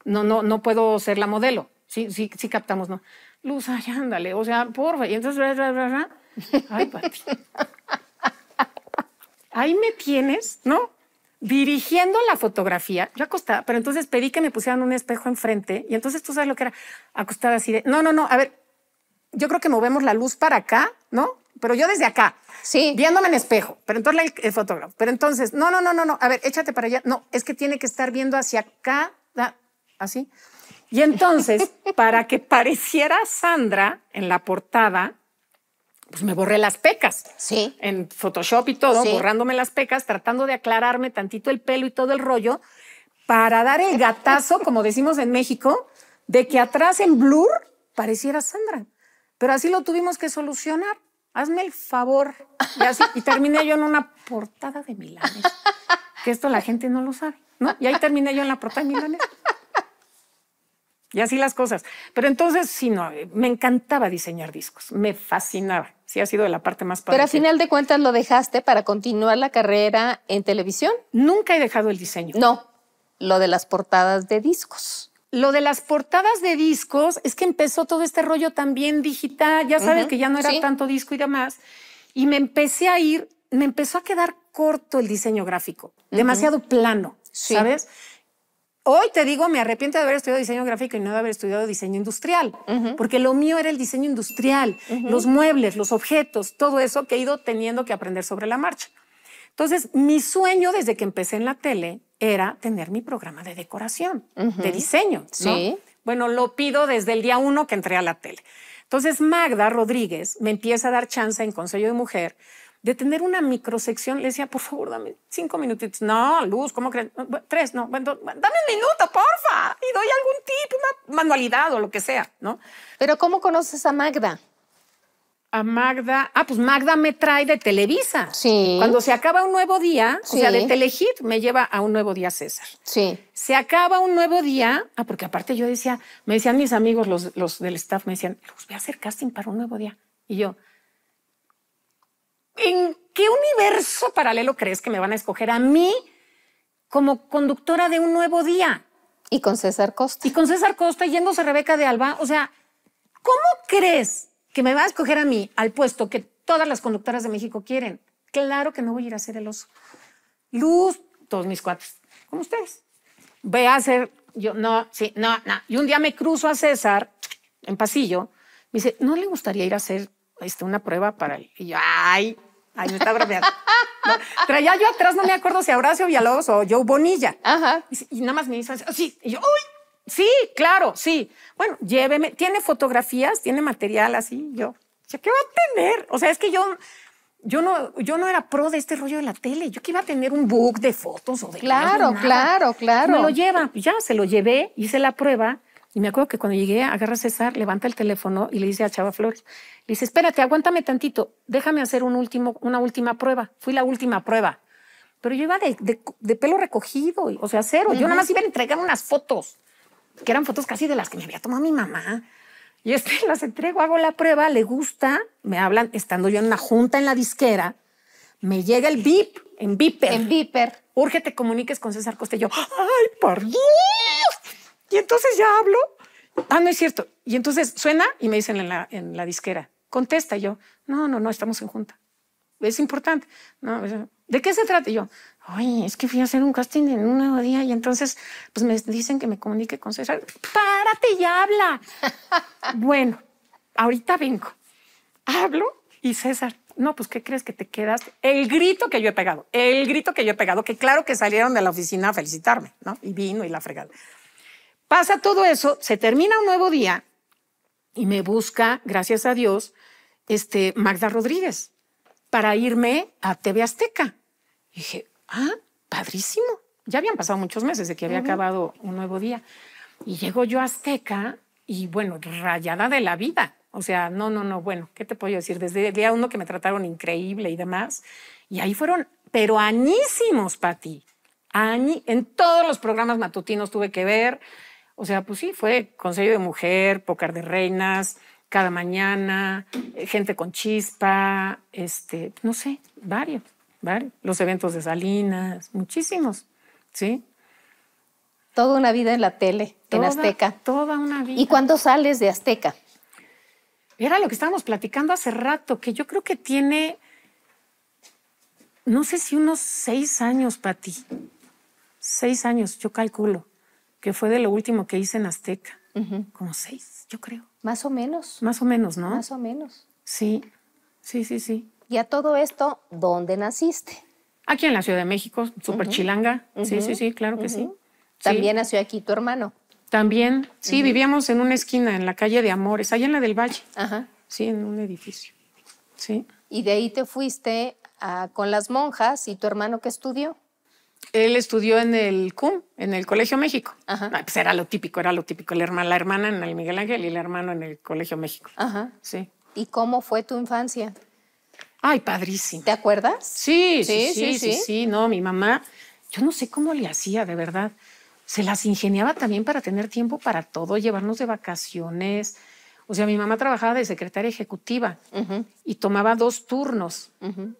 No, no, no puedo ser la modelo. Sí, sí, sí captamos, ¿no? Luz, [LAUGHS] ay, ándale, o sea, porfa. Y entonces, bla, bla, bla, ay, Ahí me tienes, ¿no? Dirigiendo la fotografía, yo acostada, pero entonces pedí que me pusieran un espejo enfrente y entonces tú sabes lo que era, acostada así de, no, no, no, a ver, yo creo que movemos la luz para acá, ¿no? Pero yo desde acá, sí. viéndome en espejo, pero entonces el, el fotógrafo, pero entonces, no, no, no, no, no, a ver, échate para allá, no, es que tiene que estar viendo hacia acá, así. Y entonces, para que pareciera Sandra en la portada, pues me borré las pecas. Sí. En Photoshop y todo, borrándome las pecas, tratando de aclararme tantito el pelo y todo el rollo, para dar el gatazo, como decimos en México, de que atrás en blur pareciera Sandra. Pero así lo tuvimos que solucionar. Hazme el favor. Y, terminé yo en una portada de Milanes. Que esto la gente no lo sabe, ¿no? Y ahí terminé yo en la portada de Milanes y así las cosas. Pero entonces, sí, no, eh, me encantaba diseñar discos, me fascinaba. Sí, ha sido de la parte más padre. Pero a final de cuentas lo dejaste para continuar la carrera en televisión. Nunca he dejado el diseño. No, lo de las portadas de discos. Lo de las portadas de discos es que empezó todo este rollo también digital, ya sabes que ya no era tanto disco y demás, y me empecé a ir, me empezó a quedar corto el diseño gráfico, demasiado plano, sí. ¿sabes? Hoy te digo, me arrepiento de haber estudiado diseño gráfico y no de haber estudiado diseño industrial, porque lo mío era el diseño industrial, los muebles, los objetos, todo eso que he ido teniendo que aprender sobre la marcha. Entonces, mi sueño desde que empecé en la tele era tener mi programa de decoración, de diseño. Sí. Bueno, lo pido desde el día uno que entré a la tele. Entonces, Magda Rodríguez me empieza a dar chance en Consejo de Mujer de tener una microsección, le decía, por favor, dame cinco minutitos. No, Luz, ¿cómo crees? Tres, no, bueno, dame un minuto, porfa, y doy algún tipo una manualidad o lo que sea, ¿no? Pero ¿cómo conoces a Magda? A Magda, ah, pues Magda me trae de Televisa. Sí. Cuando se acaba un nuevo día, o sea, de Telehit me lleva a un nuevo día César. Sí. Se acaba un nuevo día, ah, porque aparte yo decía, me decían mis amigos, los, los del staff, me decían, Luz, voy a hacer casting para un nuevo día. Y yo, ¿en qué universo paralelo crees que me van a escoger a mí como conductora de un nuevo día? Y con César Costa. Y con César Costa yéndose Rebeca de Alba. O sea, ¿cómo crees que me va a escoger a mí al puesto que todas las conductoras de México quieren? Claro que no voy a ir a hacer el oso. Luz, todos mis cuates, como ustedes. Voy a hacer, yo, no, sí, no, no. Y un día me cruzo a César en pasillo, me dice, ¿no le gustaría ir a hacer este, una prueba para él. Y yo, ay, ay, me está bromeando. traía yo atrás, no me acuerdo si Horacio Villalobos o Joe Bonilla. Ajá. Y, nada más me hizo así, sí. Y yo, uy, sí, claro, sí. Bueno, lléveme. Tiene fotografías, tiene material así. Yo, ¿qué va a tener? O sea, es que yo yo no, yo no era pro de este rollo de la tele. Yo que iba a tener un book de fotos o de Claro, claro, claro. Me lo lleva. Pues ya se lo llevé, hice la prueba. Y me acuerdo que cuando llegué, agarra a César, levanta el teléfono y le dice a Chava Flores, le dice, espérate, aguántame tantito, déjame hacer un último, una última prueba. Fui la última prueba. Pero yo iba de, pelo recogido, o sea, cero. Yo nada más iba a entregar unas fotos, que eran fotos casi de las que me había tomado mi mamá. Y [LAUGHS] este las entrego, hago la prueba, le gusta, me hablan, estando yo en una junta en la disquera, me llega el VIP, en Viper. En Viper. Urge te comuniques con César Costello. ¡Ay, perdón! Y entonces ya hablo. Ah, no es cierto. Y entonces suena y me dicen en la, disquera, contesta yo. No, no, no, estamos en junta. Es importante. ¿De qué se trata? Y yo, oye, es que fui a hacer un casting en un nuevo día y entonces pues me dicen que me comunique con César. Párate y habla. [LAUGHS] bueno, ahorita vengo. Hablo y César, no, pues ¿qué crees que te quedas? El grito que yo he pegado, el grito que yo he pegado, que claro que salieron de la oficina a felicitarme, ¿no? Y vino y la fregada. Pasa todo eso, se termina un nuevo día y me busca, gracias a Dios, este, Magda Rodríguez para irme a TV Azteca. Y dije, ah, padrísimo. Ya habían pasado muchos meses de que había acabado un nuevo día. Y llego yo a Azteca y bueno, rayada de la vida. O sea, no, no, no, bueno, ¿qué te puedo decir? Desde el día uno que me trataron increíble y demás. Y ahí fueron, pero añísimos, Pati. Añí, en todos los programas matutinos tuve que ver, o sea, pues sí, fue Consejo de Mujer, Pócar de Reinas, Cada Mañana, eh, Gente con Chispa, este, no sé, varios, varios. Los eventos de Salinas, muchísimos, ¿sí? Toda una vida en la tele, en Azteca. Toda una vida. ¿Y cuándo sales de Azteca? Era lo que estábamos platicando hace rato, que yo creo que tiene, no sé si unos seis años, Pati. Seis años, yo calculo que fue de lo último que hice en Azteca. Como seis, yo creo. Más o menos. Más o menos, ¿no? Más o menos. Sí, sí, sí, sí. Y a todo esto, ¿dónde naciste? Aquí en la Ciudad de México, super chilanga. Sí, sí, sí, claro que sí. También nació aquí tu hermano. También, sí, vivíamos en una esquina, en la calle de Amores, allá en la del Valle. Ajá. Sí, en un edificio. Sí. Y de ahí te fuiste con las monjas y tu hermano que estudió él estudió en el CUM, en el Colegio México. Ajá. Pues era lo típico, era lo típico. La hermana, en el Miguel Ángel y el hermano en el Colegio México. Ajá. Sí. ¿Y cómo fue tu infancia? Ay, padrísimo. ¿Te acuerdas? sí, sí, sí. sí, sí. sí no, mi mamá, yo no sé cómo le hacía, de verdad. Se las ingeniaba también para tener tiempo para todo, llevarnos de vacaciones. O sea, mi mamá trabajaba de secretaria ejecutiva y tomaba dos turnos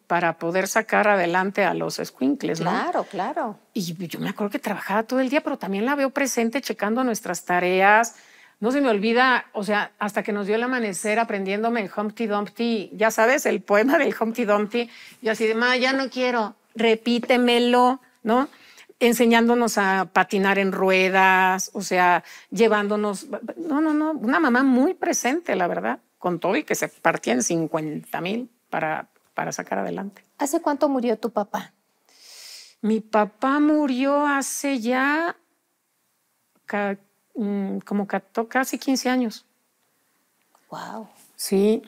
para poder sacar adelante a los squinkles, ¿no? Claro, claro. Y yo me acuerdo que trabajaba todo el día, pero también la veo presente checando nuestras tareas. No se me olvida, o sea, hasta que nos dio el amanecer aprendiéndome el Humpty Dumpty, ya sabes, el poema del Humpty Dumpty, y así de, ma, ya no quiero, repítemelo, ¿no? enseñándonos a patinar en ruedas, o sea, llevándonos, no, no, no, una mamá muy presente, la verdad, con todo y que se partían 50 mil para, para sacar adelante. ¿Hace cuánto murió tu papá? Mi papá murió hace ya mm, como casi 15 años. Wow. Sí.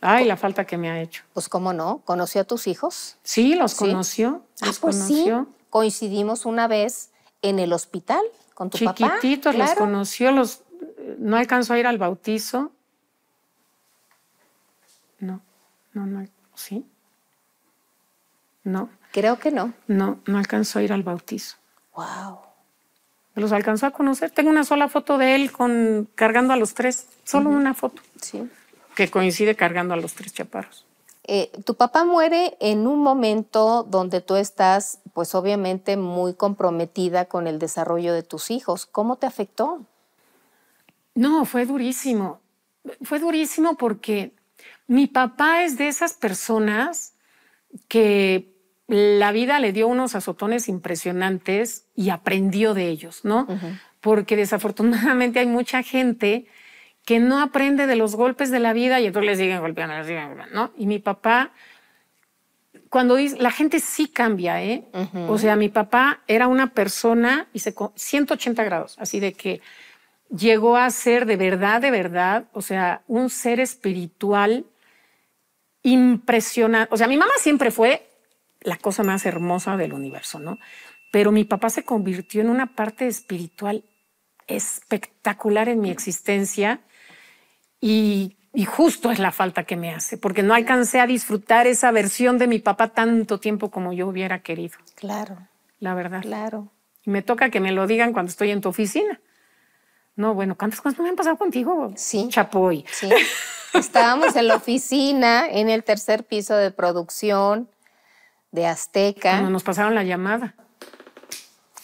Ay, la falta que me ha hecho. Pues cómo no, ¿conoció a tus hijos? Sí, los conoció. Ah, pues conoció. sí coincidimos una vez en el hospital con tu Chiquititos, papá. Chiquititos, los conoció, los, no alcanzó a ir al bautizo. No, no, no, ¿sí? No. Creo que no. No, no alcanzó a ir al bautizo. Wow. Los alcanzó a conocer. Tengo una sola foto de él con, cargando a los tres, solo una foto. Sí. Que coincide cargando a los tres chaparros. Eh, tu papá muere en un momento donde tú estás, pues obviamente, muy comprometida con el desarrollo de tus hijos. ¿Cómo te afectó? No, fue durísimo. Fue durísimo porque mi papá es de esas personas que la vida le dio unos azotones impresionantes y aprendió de ellos, ¿no? Porque desafortunadamente hay mucha gente que no aprende de los golpes de la vida y entonces le siguen golpeando, les siguen golpeando, ¿no? Y mi papá, cuando la gente sí cambia, ¿eh? O sea, mi papá era una persona y se 180 grados, así de que llegó a ser de verdad, de verdad, o sea, un ser espiritual impresionante. O sea, mi mamá siempre fue la cosa más hermosa del universo, ¿no? Pero mi papá se convirtió en una parte espiritual espectacular en mi existencia y, justo es la falta que me hace, porque no alcancé a disfrutar esa versión de mi papá tanto tiempo como yo hubiera querido. Claro. La verdad. Claro. Y me toca que me lo digan cuando estoy en tu oficina. No, bueno, ¿cuántas cosas me han pasado contigo? Sí. Chapoy. Sí. Estábamos en la oficina, en el tercer piso de producción de Azteca. Cuando nos pasaron la llamada.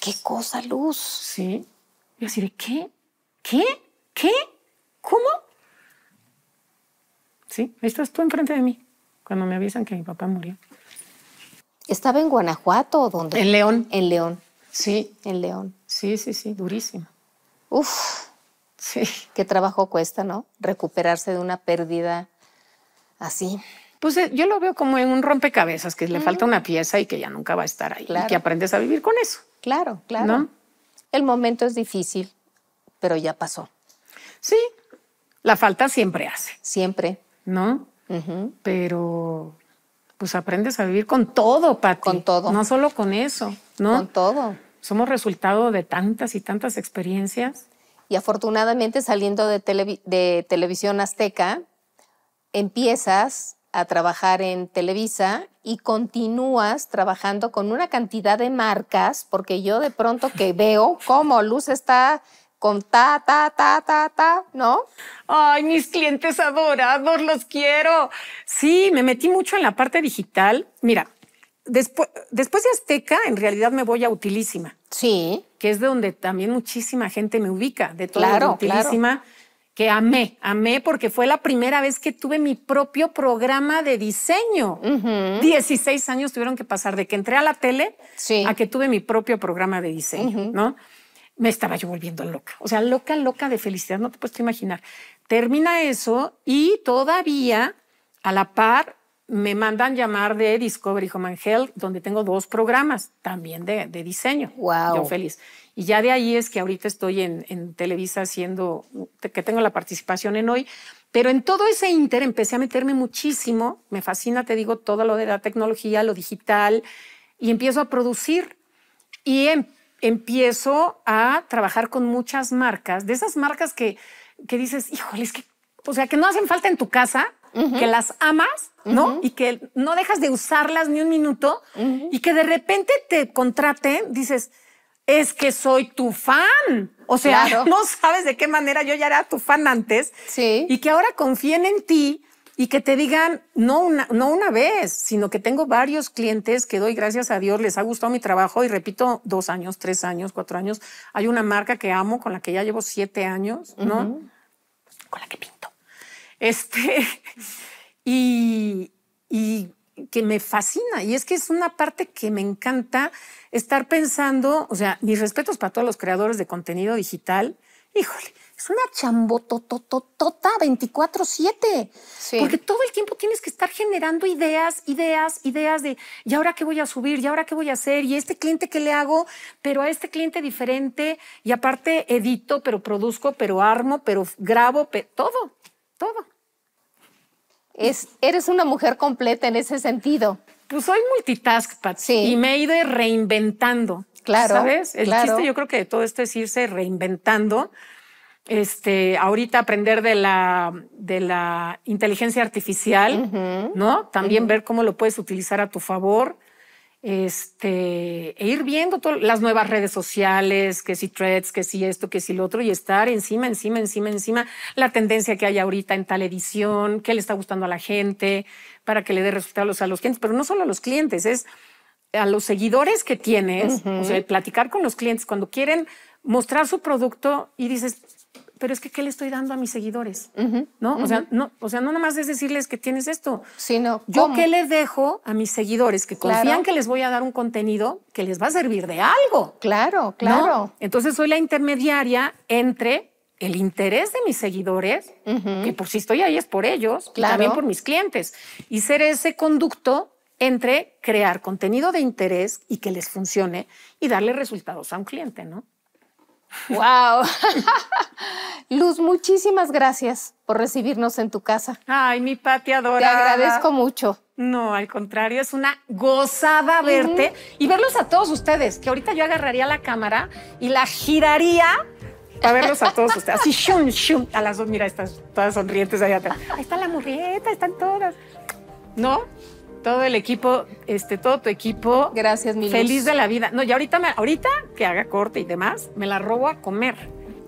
¿Qué cosa, Luz? Sí. Y así de, ¿qué? ¿Qué? ¿Qué? ¿Cómo? ¿sí? Estás tú enfrente de mí, cuando me avisan que mi papá murió. ¿Estaba en Guanajuato o dónde? En León. En León. Sí. En León. Sí, sí, sí, durísimo. Uf. Sí. Qué trabajo cuesta, ¿no? Recuperarse de una pérdida así. Pues eh, yo lo veo como en un rompecabezas, que le falta una pieza y que ya nunca va a estar ahí. Y que aprendes a vivir con eso. Claro, claro. ¿No? El momento es difícil, pero ya pasó. Sí, la falta siempre hace. Siempre. ¿no? Pero pues aprendes a vivir con todo, Pati. Con todo. No solo con eso, ¿no? Con todo. Somos resultado de tantas y tantas experiencias. Y afortunadamente saliendo de, de Televisión Azteca, empiezas a trabajar en Televisa y continúas trabajando con una cantidad de marcas, porque yo de pronto que veo cómo Luz está con ta, ta, ta, ta, ta, ¿no? Ay, mis clientes adorados, los quiero. Sí, me metí mucho en la parte digital. Mira, después, de Azteca, en realidad me voy a Utilísima. Sí. Que es de donde también muchísima gente me ubica, de Utilísima. Que amé, amé porque fue la primera vez que tuve mi propio programa de diseño. 16 años tuvieron que pasar de que entré a la tele a que tuve mi propio programa de diseño, ¿no? me estaba yo volviendo loca. O sea, loca, loca de felicidad, no te puedes imaginar. Termina eso y todavía a la par me mandan llamar de Discovery Home donde tengo dos programas también de, diseño. Wow. Yo feliz. Y ya de ahí es que ahorita estoy en, Televisa haciendo, que tengo la participación en hoy. Pero en todo ese inter empecé a meterme muchísimo. Me fascina, te digo, todo lo de la tecnología, lo digital, y empiezo a producir. Y en em, empiezo a trabajar con muchas marcas, de esas marcas que, que dices, híjole, es que, o sea, que no hacen falta en tu casa, que las amas, ¿no? Y que no dejas de usarlas ni un minuto y que de repente te contraten, dices, es que soy tu fan. O sea, [LAUGHS] no sabes de qué manera yo ya era tu fan antes. Sí. Y que ahora confíen en ti y que te digan, no una, no una vez, sino que tengo varios clientes que doy gracias a Dios, les ha gustado mi trabajo y repito, dos años, tres años, cuatro años. Hay una marca que amo, con la que ya llevo siete años, ¿no? Con la que pinto. Este, [LAUGHS] y que me fascina y es que es una parte que me encanta estar pensando, o sea, mis respetos para todos los creadores de contenido digital, híjole, es una chambotototota 24-7. Porque todo el tiempo tienes que estar generando ideas, ideas, ideas de, ¿y ahora qué voy a subir? ¿Y ahora qué voy a hacer? ¿Y este cliente qué le hago? Pero a este cliente diferente. Y aparte edito, pero produzco, pero armo, pero grabo, todo, todo. Es, eres una mujer completa en ese sentido. Pues soy multitask, Y me he ido reinventando. Claro. ¿Sabes? El chiste yo creo que de todo esto es irse reinventando este, ahorita aprender de la, de la inteligencia artificial, ¿no? También ver cómo lo puedes utilizar a tu favor. Este, e ir viendo las nuevas redes sociales, que si threads, que si esto, que si lo otro, y estar encima, encima, encima, encima, la tendencia que hay ahorita en tal edición, qué le está gustando a la gente, para que le dé resultados a los clientes, pero no solo a los clientes, es a los seguidores que tienes, o sea, platicar con los clientes cuando quieren mostrar su producto y dices, pero es que ¿qué le estoy dando a mis seguidores? ¿No? o, sea, no o sea, no nomás es decirles que tienes esto, sino yo qué le dejo a mis seguidores que confían que les voy a dar un contenido que les va a servir de algo. Claro, claro. Entonces soy la intermediaria entre el interés de mis seguidores, que por si estoy ahí es por ellos, también por mis clientes, y ser ese conducto entre crear contenido de interés y que les funcione y darle resultados a un cliente, ¿no? ¡Wow! [LAUGHS] Luz, muchísimas gracias por recibirnos en tu casa. Ay, mi Pati adora. Te agradezco mucho. No, al contrario, es una gozada verte y verlos a todos ustedes, que ahorita yo agarraría la cámara y la giraría para verlos a todos ustedes. Así, shum, shum, a las dos, mira, estas todas sonrientes allá atrás. Ahí está la murrieta, están todas. ¿No? Todo el equipo, este, todo tu equipo. Gracias, mi Feliz de la vida. No, y ahorita, me, ahorita que haga corte y demás, me la robo a comer.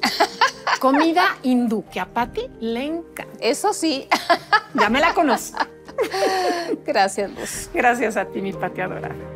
[LAUGHS] Comida hindú, que a Pati le encanta. Eso sí. ya me la conozco. [LAUGHS] Gracias, Luz. Gracias a ti, mi pateadora.